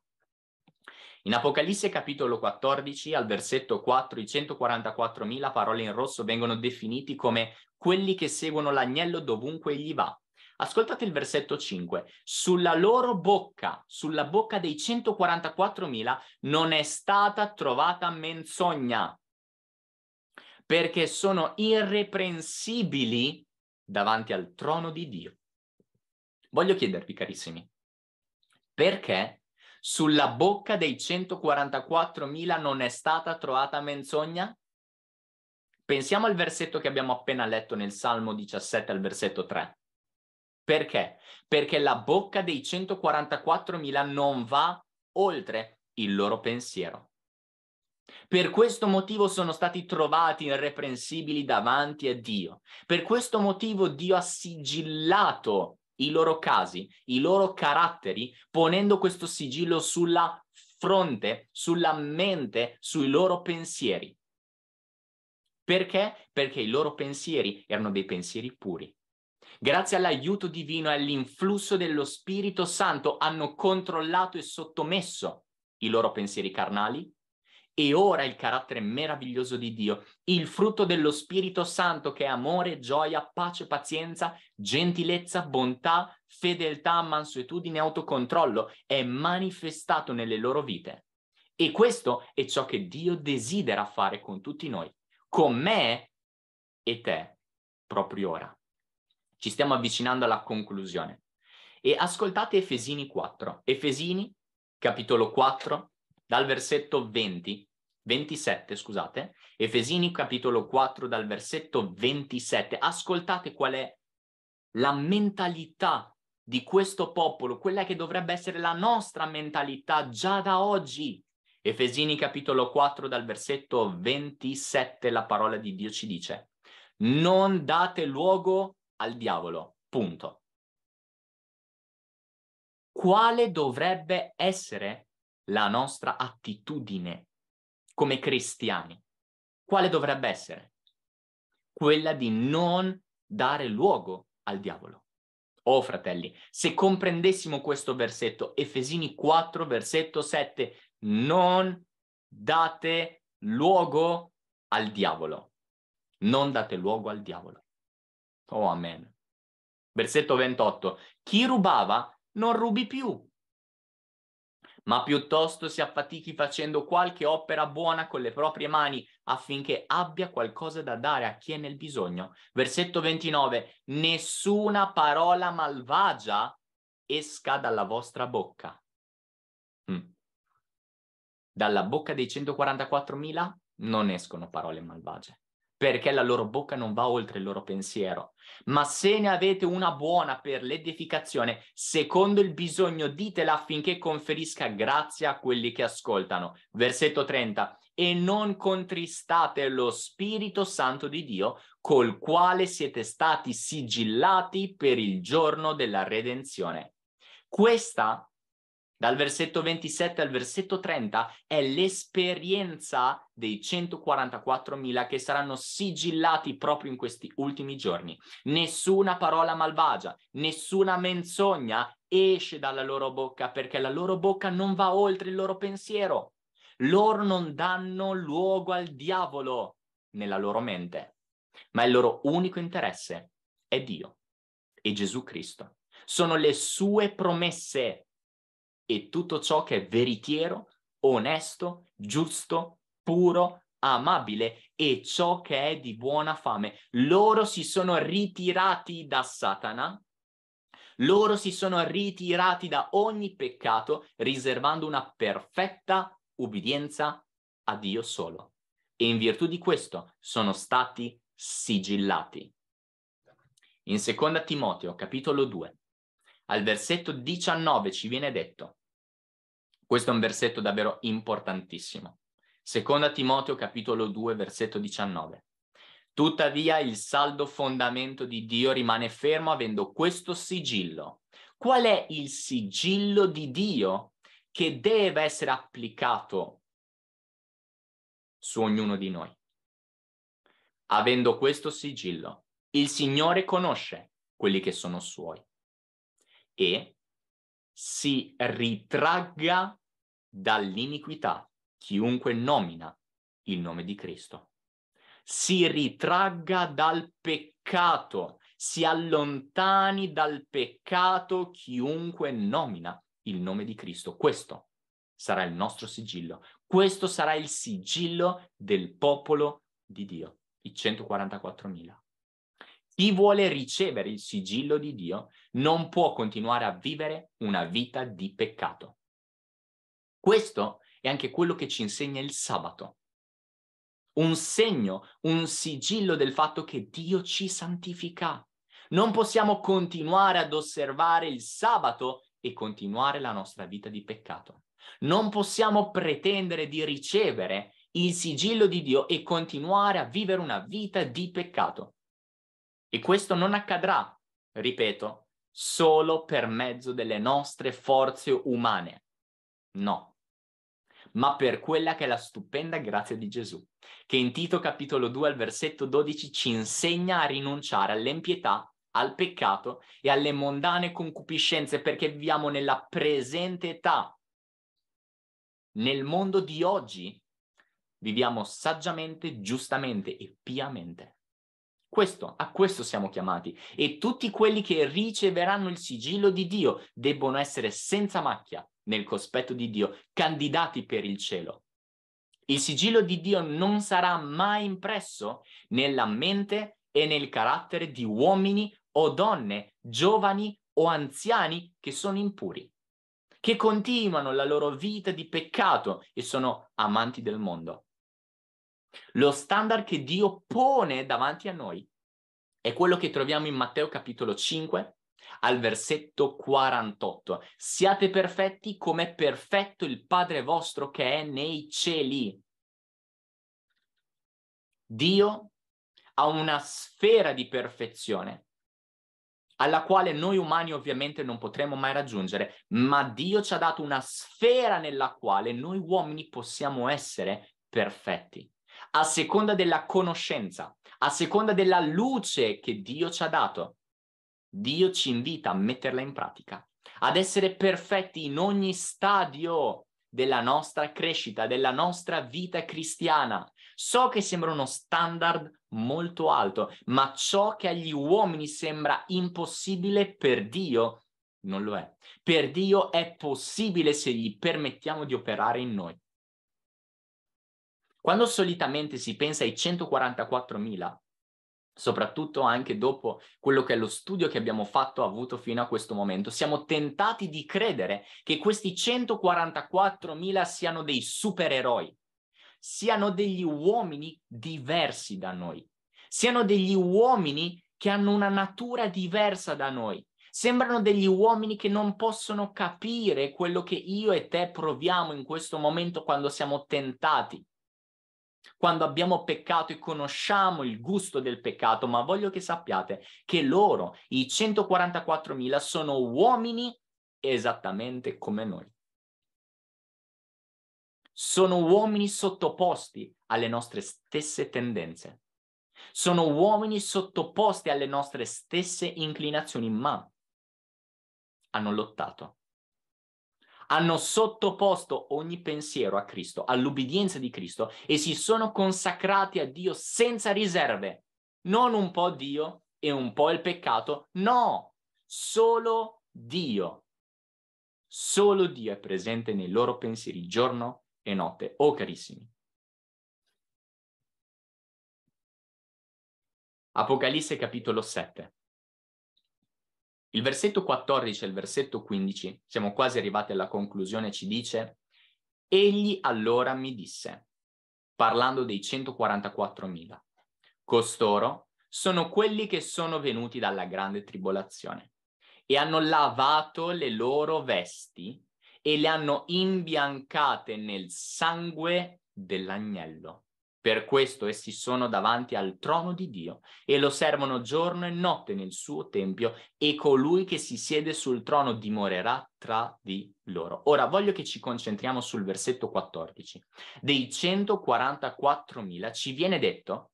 In Apocalisse capitolo 14 al versetto 4 i 144.000 parole in rosso vengono definiti come quelli che seguono l'agnello dovunque egli va. Ascoltate il versetto 5. Sulla loro bocca, sulla bocca dei 144.000, non è stata trovata menzogna, perché sono irreprensibili davanti al trono di Dio. Voglio chiedervi, carissimi, perché sulla bocca dei 144.000 non è stata trovata menzogna? Pensiamo al versetto che abbiamo appena letto nel Salmo 17 al versetto 3. Perché? Perché la bocca dei 144.000 non va oltre il loro pensiero. Per questo motivo sono stati trovati irreprensibili davanti a Dio. Per questo motivo Dio ha sigillato i loro casi, i loro caratteri, ponendo questo sigillo sulla fronte, sulla mente, sui loro pensieri. Perché? Perché i loro pensieri erano dei pensieri puri, grazie all'aiuto divino e all'influsso dello Spirito Santo, hanno controllato e sottomesso i loro pensieri carnali e ora il carattere meraviglioso di Dio, il frutto dello Spirito Santo che è amore, gioia, pace, pazienza, gentilezza, bontà, fedeltà, mansuetudine, autocontrollo, è manifestato nelle loro vite. E questo è ciò che Dio desidera fare con tutti noi, con me e te, proprio ora ci stiamo avvicinando alla conclusione. E ascoltate Efesini 4, Efesini capitolo 4, dal versetto 20, 27, scusate, Efesini capitolo 4 dal versetto 27. Ascoltate qual è la mentalità di questo popolo, quella che dovrebbe essere la nostra mentalità già da oggi. Efesini capitolo 4 dal versetto 27 la parola di Dio ci dice, non date luogo al diavolo, punto. Quale dovrebbe essere la nostra attitudine come cristiani? Quale dovrebbe essere? Quella di non dare luogo al diavolo. Oh fratelli, se comprendessimo questo versetto, Efesini 4, versetto 7, non date luogo al diavolo. Non date luogo al diavolo. Oh, amen. Versetto 28. Chi rubava non rubi più, ma piuttosto si affatichi facendo qualche opera buona con le proprie mani affinché abbia qualcosa da dare a chi è nel bisogno. Versetto 29. Nessuna parola malvagia esca dalla vostra bocca. Mm. Dalla bocca dei 144.000 non escono parole malvagie perché la loro bocca non va oltre il loro pensiero. Ma se ne avete una buona per l'edificazione, secondo il bisogno, ditela affinché conferisca grazia a quelli che ascoltano. Versetto 30. E non contristate lo Spirito Santo di Dio, col quale siete stati sigillati per il giorno della redenzione. Questa dal versetto 27 al versetto 30 è l'esperienza dei 144.000 che saranno sigillati proprio in questi ultimi giorni. Nessuna parola malvagia, nessuna menzogna esce dalla loro bocca perché la loro bocca non va oltre il loro pensiero. Loro non danno luogo al diavolo nella loro mente, ma il loro unico interesse è Dio e Gesù Cristo. Sono le sue promesse e tutto ciò che è veritiero, onesto, giusto, puro, amabile e ciò che è di buona fame. Loro si sono ritirati da Satana, loro si sono ritirati da ogni peccato, riservando una perfetta ubbidienza a Dio solo. E in virtù di questo sono stati sigillati. In seconda Timoteo, capitolo 2, al versetto 19 ci viene detto, questo è un versetto davvero importantissimo. Seconda Timoteo capitolo 2 versetto 19. Tuttavia il saldo fondamento di Dio rimane fermo avendo questo sigillo. Qual è il sigillo di Dio che deve essere applicato su ognuno di noi? Avendo questo sigillo, il Signore conosce quelli che sono suoi e si ritragga dall'iniquità chiunque nomina il nome di Cristo. Si ritragga dal peccato, si allontani dal peccato chiunque nomina il nome di Cristo. Questo sarà il nostro sigillo, questo sarà il sigillo del popolo di Dio, i 144.000. Chi vuole ricevere il sigillo di Dio non può continuare a vivere una vita di peccato. Questo è anche quello che ci insegna il sabato. Un segno, un sigillo del fatto che Dio ci santifica. Non possiamo continuare ad osservare il sabato e continuare la nostra vita di peccato. Non possiamo pretendere di ricevere il sigillo di Dio e continuare a vivere una vita di peccato. E questo non accadrà, ripeto, solo per mezzo delle nostre forze umane. No, ma per quella che è la stupenda grazia di Gesù, che in Tito capitolo 2 al versetto 12 ci insegna a rinunciare all'empietà, al peccato e alle mondane concupiscenze perché viviamo nella presente età. Nel mondo di oggi viviamo saggiamente, giustamente e piamente. Questo, a questo siamo chiamati e tutti quelli che riceveranno il sigillo di Dio debbono essere senza macchia, nel cospetto di Dio, candidati per il cielo. Il sigillo di Dio non sarà mai impresso nella mente e nel carattere di uomini o donne, giovani o anziani che sono impuri, che continuano la loro vita di peccato e sono amanti del mondo. Lo standard che Dio pone davanti a noi è quello che troviamo in Matteo capitolo 5, al versetto 48. Siate perfetti come è perfetto il Padre vostro che è nei cieli. Dio ha una sfera di perfezione alla quale noi umani ovviamente non potremo mai raggiungere, ma Dio ci ha dato una sfera nella quale noi uomini possiamo essere perfetti, a seconda della conoscenza, a seconda della luce che Dio ci ha dato. Dio ci invita a metterla in pratica, ad essere perfetti in ogni stadio della nostra crescita, della nostra vita cristiana. So che sembra uno standard molto alto, ma ciò che agli uomini sembra impossibile per Dio non lo è. Per Dio è possibile se gli permettiamo di operare in noi. Quando solitamente si pensa ai 144.000, soprattutto anche dopo quello che è lo studio che abbiamo fatto, avuto fino a questo momento. Siamo tentati di credere che questi 144.000 siano dei supereroi, siano degli uomini diversi da noi, siano degli uomini che hanno una natura diversa da noi. Sembrano degli uomini che non possono capire quello che io e te proviamo in questo momento quando siamo tentati quando abbiamo peccato e conosciamo il gusto del peccato, ma voglio che sappiate che loro, i 144.000, sono uomini esattamente come noi. Sono uomini sottoposti alle nostre stesse tendenze. Sono uomini sottoposti alle nostre stesse inclinazioni, ma hanno lottato hanno sottoposto ogni pensiero a Cristo, all'ubbidienza di Cristo e si sono consacrati a Dio senza riserve, non un po' Dio e un po' il peccato, no, solo Dio. Solo Dio è presente nei loro pensieri giorno e notte, oh carissimi. Apocalisse capitolo 7. Il versetto 14 e il versetto 15, siamo quasi arrivati alla conclusione, ci dice, Egli allora mi disse, parlando dei 144.000, costoro sono quelli che sono venuti dalla grande tribolazione e hanno lavato le loro vesti e le hanno imbiancate nel sangue dell'agnello. Per questo essi sono davanti al trono di Dio e lo servono giorno e notte nel suo tempio e colui che si siede sul trono dimorerà tra di loro. Ora voglio che ci concentriamo sul versetto 14. Dei 144.000 ci viene detto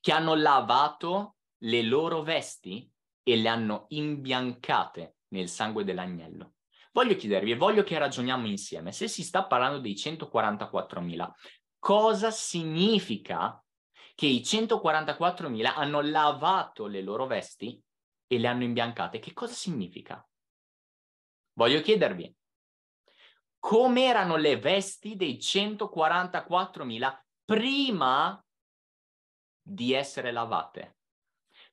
che hanno lavato le loro vesti e le hanno imbiancate nel sangue dell'agnello. Voglio chiedervi e voglio che ragioniamo insieme, se si sta parlando dei 144.000, cosa significa che i 144.000 hanno lavato le loro vesti e le hanno imbiancate. Che cosa significa? Voglio chiedervi, com'erano le vesti dei 144.000 prima di essere lavate?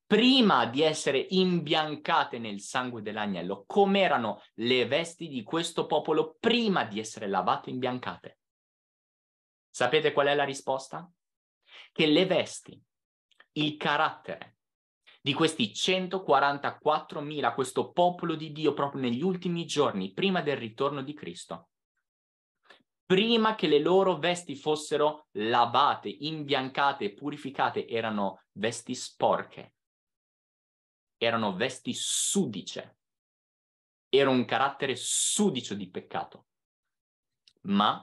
Prima di essere imbiancate nel sangue dell'agnello, com'erano le vesti di questo popolo prima di essere lavate e imbiancate? Sapete qual è la risposta? Che le vesti, il carattere di questi 144.000, questo popolo di Dio proprio negli ultimi giorni, prima del ritorno di Cristo, prima che le loro vesti fossero lavate, imbiancate, purificate, erano vesti sporche, erano vesti sudice, era un carattere sudicio di peccato. Ma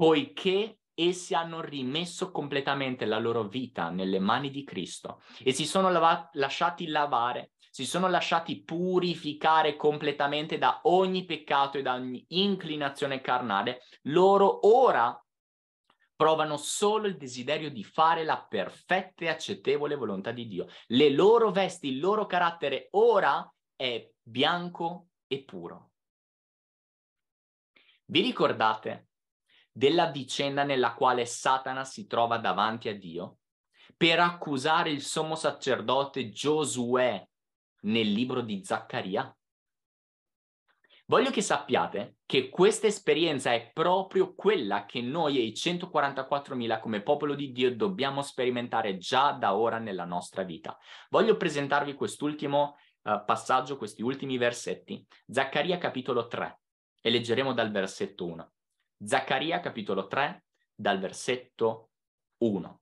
poiché essi hanno rimesso completamente la loro vita nelle mani di Cristo e si sono lava- lasciati lavare, si sono lasciati purificare completamente da ogni peccato e da ogni inclinazione carnale, loro ora provano solo il desiderio di fare la perfetta e accettevole volontà di Dio. Le loro vesti, il loro carattere ora è bianco e puro. Vi ricordate della vicenda nella quale Satana si trova davanti a Dio per accusare il sommo sacerdote Giosuè nel libro di Zaccaria? Voglio che sappiate che questa esperienza è proprio quella che noi e i 144.000 come popolo di Dio dobbiamo sperimentare già da ora nella nostra vita. Voglio presentarvi quest'ultimo uh, passaggio, questi ultimi versetti, Zaccaria capitolo 3, e leggeremo dal versetto 1. Zaccaria capitolo 3 dal versetto 1.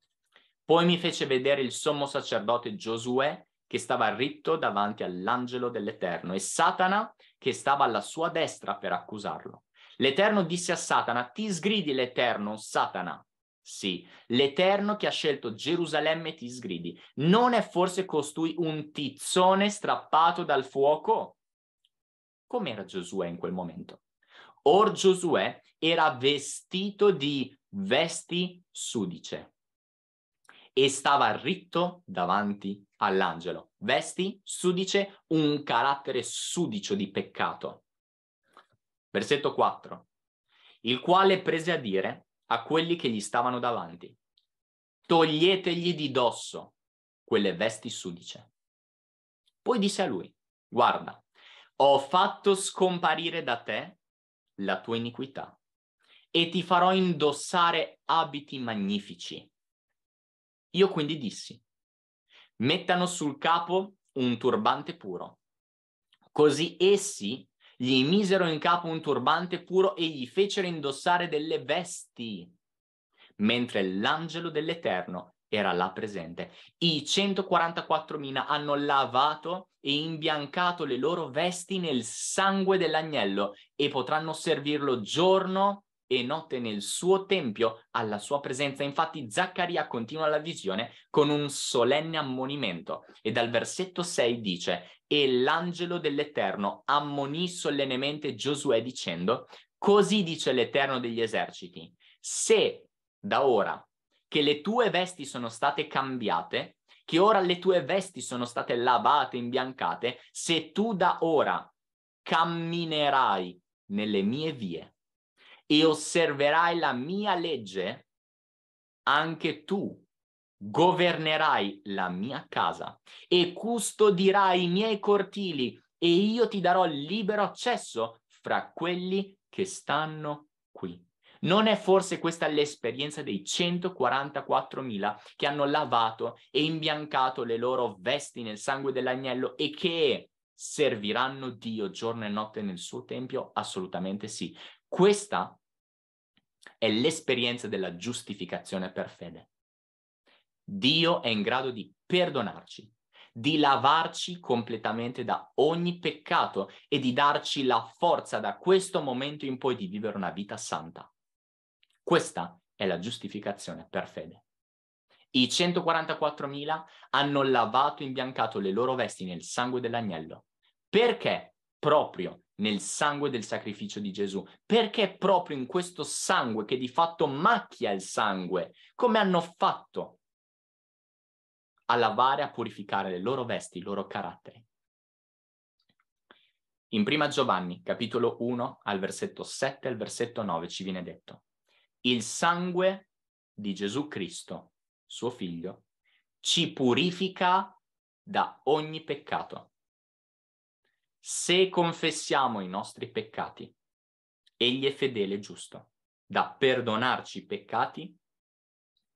Poi mi fece vedere il sommo sacerdote Giosuè che stava ritto davanti all'angelo dell'Eterno e Satana che stava alla sua destra per accusarlo. L'Eterno disse a Satana, ti sgridi l'Eterno, Satana. Sì, l'Eterno che ha scelto Gerusalemme ti sgridi. Non è forse costui un tizzone strappato dal fuoco? Com'era Giosuè in quel momento? Or Giosuè era vestito di vesti sudice e stava ritto davanti all'angelo. Vesti sudice, un carattere sudicio di peccato. Versetto 4. Il quale prese a dire a quelli che gli stavano davanti, toglietegli di dosso quelle vesti sudice. Poi disse a lui, guarda, ho fatto scomparire da te la tua iniquità e ti farò indossare abiti magnifici. Io quindi dissi, mettano sul capo un turbante puro. Così essi gli misero in capo un turbante puro e gli fecero indossare delle vesti, mentre l'angelo dell'Eterno era là presente. I 144.000 hanno lavato e imbiancato le loro vesti nel sangue dell'agnello e potranno servirlo giorno e notte nel suo tempio alla sua presenza. Infatti Zaccaria continua la visione con un solenne ammonimento e dal versetto 6 dice e l'angelo dell'Eterno ammonì solennemente Giosuè dicendo così dice l'Eterno degli eserciti se da ora che le tue vesti sono state cambiate, che ora le tue vesti sono state lavate, imbiancate, se tu da ora camminerai nelle mie vie e osserverai la mia legge, anche tu governerai la mia casa e custodirai i miei cortili e io ti darò libero accesso fra quelli che stanno qui. Non è forse questa l'esperienza dei 144.000 che hanno lavato e imbiancato le loro vesti nel sangue dell'agnello e che serviranno Dio giorno e notte nel suo tempio? Assolutamente sì. Questa è l'esperienza della giustificazione per fede. Dio è in grado di perdonarci, di lavarci completamente da ogni peccato e di darci la forza da questo momento in poi di vivere una vita santa. Questa è la giustificazione per fede. I 144.000 hanno lavato e imbiancato le loro vesti nel sangue dell'agnello. Perché proprio nel sangue del sacrificio di Gesù? Perché proprio in questo sangue che di fatto macchia il sangue? Come hanno fatto a lavare, a purificare le loro vesti, i loro caratteri? In prima Giovanni, capitolo 1, al versetto 7 al versetto 9, ci viene detto il sangue di Gesù Cristo, suo figlio, ci purifica da ogni peccato. Se confessiamo i nostri peccati, egli è fedele e giusto da perdonarci i peccati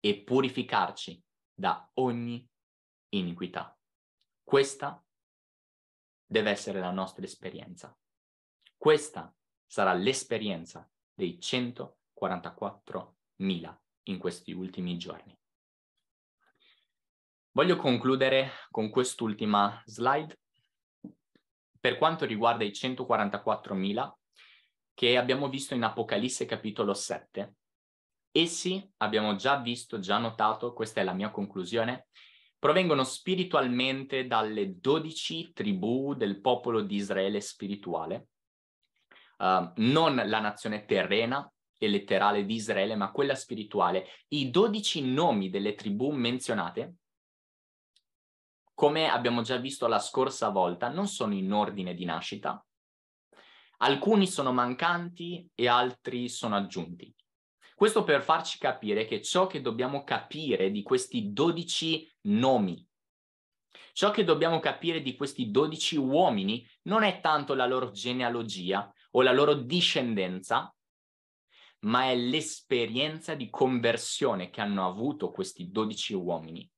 e purificarci da ogni iniquità. Questa deve essere la nostra esperienza. Questa sarà l'esperienza dei 100 44.000 in questi ultimi giorni. Voglio concludere con quest'ultima slide. Per quanto riguarda i 144.000 che abbiamo visto in Apocalisse capitolo 7, essi, abbiamo già visto, già notato, questa è la mia conclusione, provengono spiritualmente dalle 12 tribù del popolo di Israele spirituale, uh, non la nazione terrena, e letterale di Israele, ma quella spirituale. I dodici nomi delle tribù menzionate, come abbiamo già visto la scorsa volta, non sono in ordine di nascita. Alcuni sono mancanti e altri sono aggiunti. Questo per farci capire che ciò che dobbiamo capire di questi dodici nomi Ciò che dobbiamo capire di questi dodici uomini non è tanto la loro genealogia o la loro discendenza, ma è l'esperienza di conversione che hanno avuto questi dodici uomini,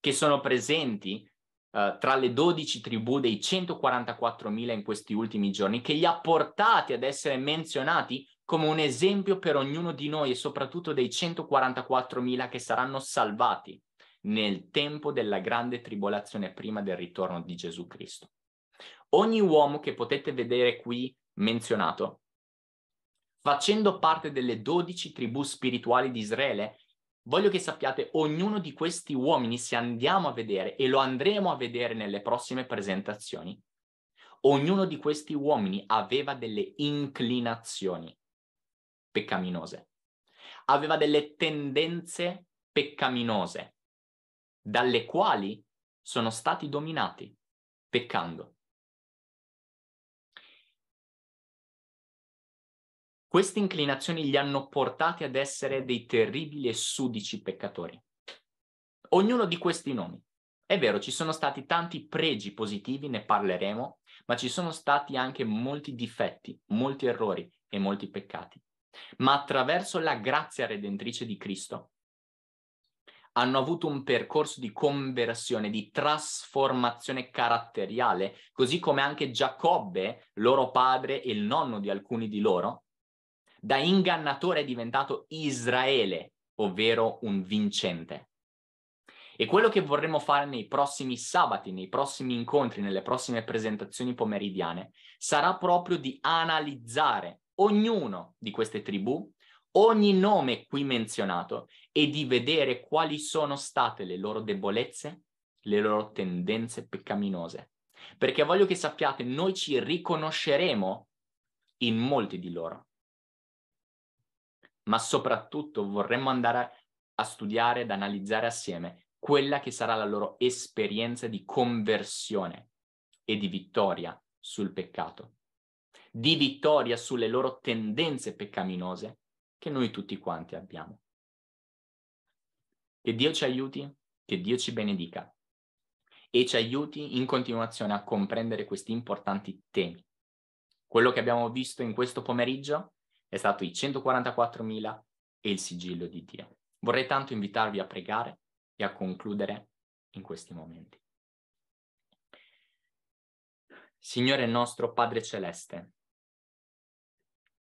che sono presenti uh, tra le dodici tribù dei 144.000 in questi ultimi giorni, che li ha portati ad essere menzionati come un esempio per ognuno di noi e soprattutto dei 144.000 che saranno salvati nel tempo della grande tribolazione prima del ritorno di Gesù Cristo. Ogni uomo che potete vedere qui menzionato facendo parte delle dodici tribù spirituali di Israele, voglio che sappiate ognuno di questi uomini, se andiamo a vedere e lo andremo a vedere nelle prossime presentazioni, ognuno di questi uomini aveva delle inclinazioni peccaminose, aveva delle tendenze peccaminose, dalle quali sono stati dominati peccando. Queste inclinazioni li hanno portati ad essere dei terribili e sudici peccatori. Ognuno di questi nomi. È vero, ci sono stati tanti pregi positivi, ne parleremo, ma ci sono stati anche molti difetti, molti errori e molti peccati. Ma attraverso la grazia redentrice di Cristo hanno avuto un percorso di conversione, di trasformazione caratteriale, così come anche Giacobbe, loro padre e il nonno di alcuni di loro, da ingannatore è diventato Israele, ovvero un vincente. E quello che vorremmo fare nei prossimi sabati, nei prossimi incontri, nelle prossime presentazioni pomeridiane, sarà proprio di analizzare ognuno di queste tribù, ogni nome qui menzionato e di vedere quali sono state le loro debolezze, le loro tendenze peccaminose. Perché voglio che sappiate, noi ci riconosceremo in molti di loro ma soprattutto vorremmo andare a studiare ed analizzare assieme quella che sarà la loro esperienza di conversione e di vittoria sul peccato, di vittoria sulle loro tendenze peccaminose che noi tutti quanti abbiamo. Che Dio ci aiuti, che Dio ci benedica e ci aiuti in continuazione a comprendere questi importanti temi. Quello che abbiamo visto in questo pomeriggio è stato i 144.000 e il sigillo di Dio. Vorrei tanto invitarvi a pregare e a concludere in questi momenti. Signore nostro Padre Celeste,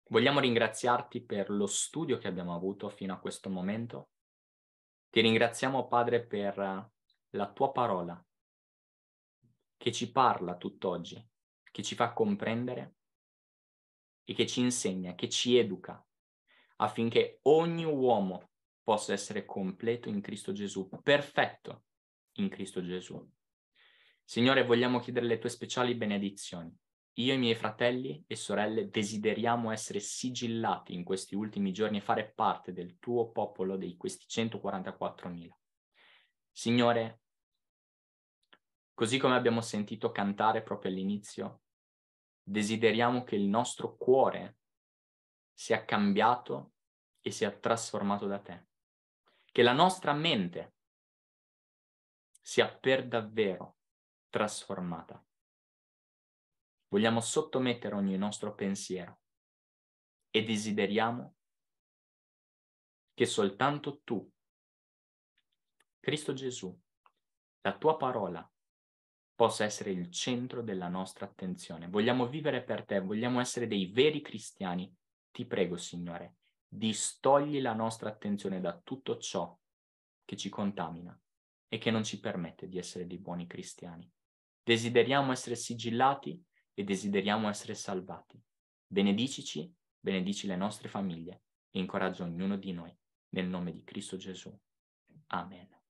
vogliamo ringraziarti per lo studio che abbiamo avuto fino a questo momento. Ti ringraziamo Padre per la tua parola che ci parla tutt'oggi, che ci fa comprendere e che ci insegna, che ci educa, affinché ogni uomo possa essere completo in Cristo Gesù, perfetto in Cristo Gesù. Signore, vogliamo chiedere le tue speciali benedizioni. Io e i miei fratelli e sorelle desideriamo essere sigillati in questi ultimi giorni e fare parte del tuo popolo di questi 144.000. Signore, così come abbiamo sentito cantare proprio all'inizio, desideriamo che il nostro cuore sia cambiato e sia trasformato da te. Che la nostra mente sia per davvero trasformata. Vogliamo sottomettere ogni nostro pensiero e desideriamo che soltanto tu, Cristo Gesù, la tua parola possa essere il centro della nostra attenzione. Vogliamo vivere per te, vogliamo essere dei veri cristiani. Ti prego, Signore, distogli la nostra attenzione da tutto ciò che ci contamina e che non ci permette di essere dei buoni cristiani. Desideriamo essere sigillati e desideriamo essere salvati. Benedicici, benedici le nostre famiglie e incoraggia ognuno di noi nel nome di Cristo Gesù. Amen.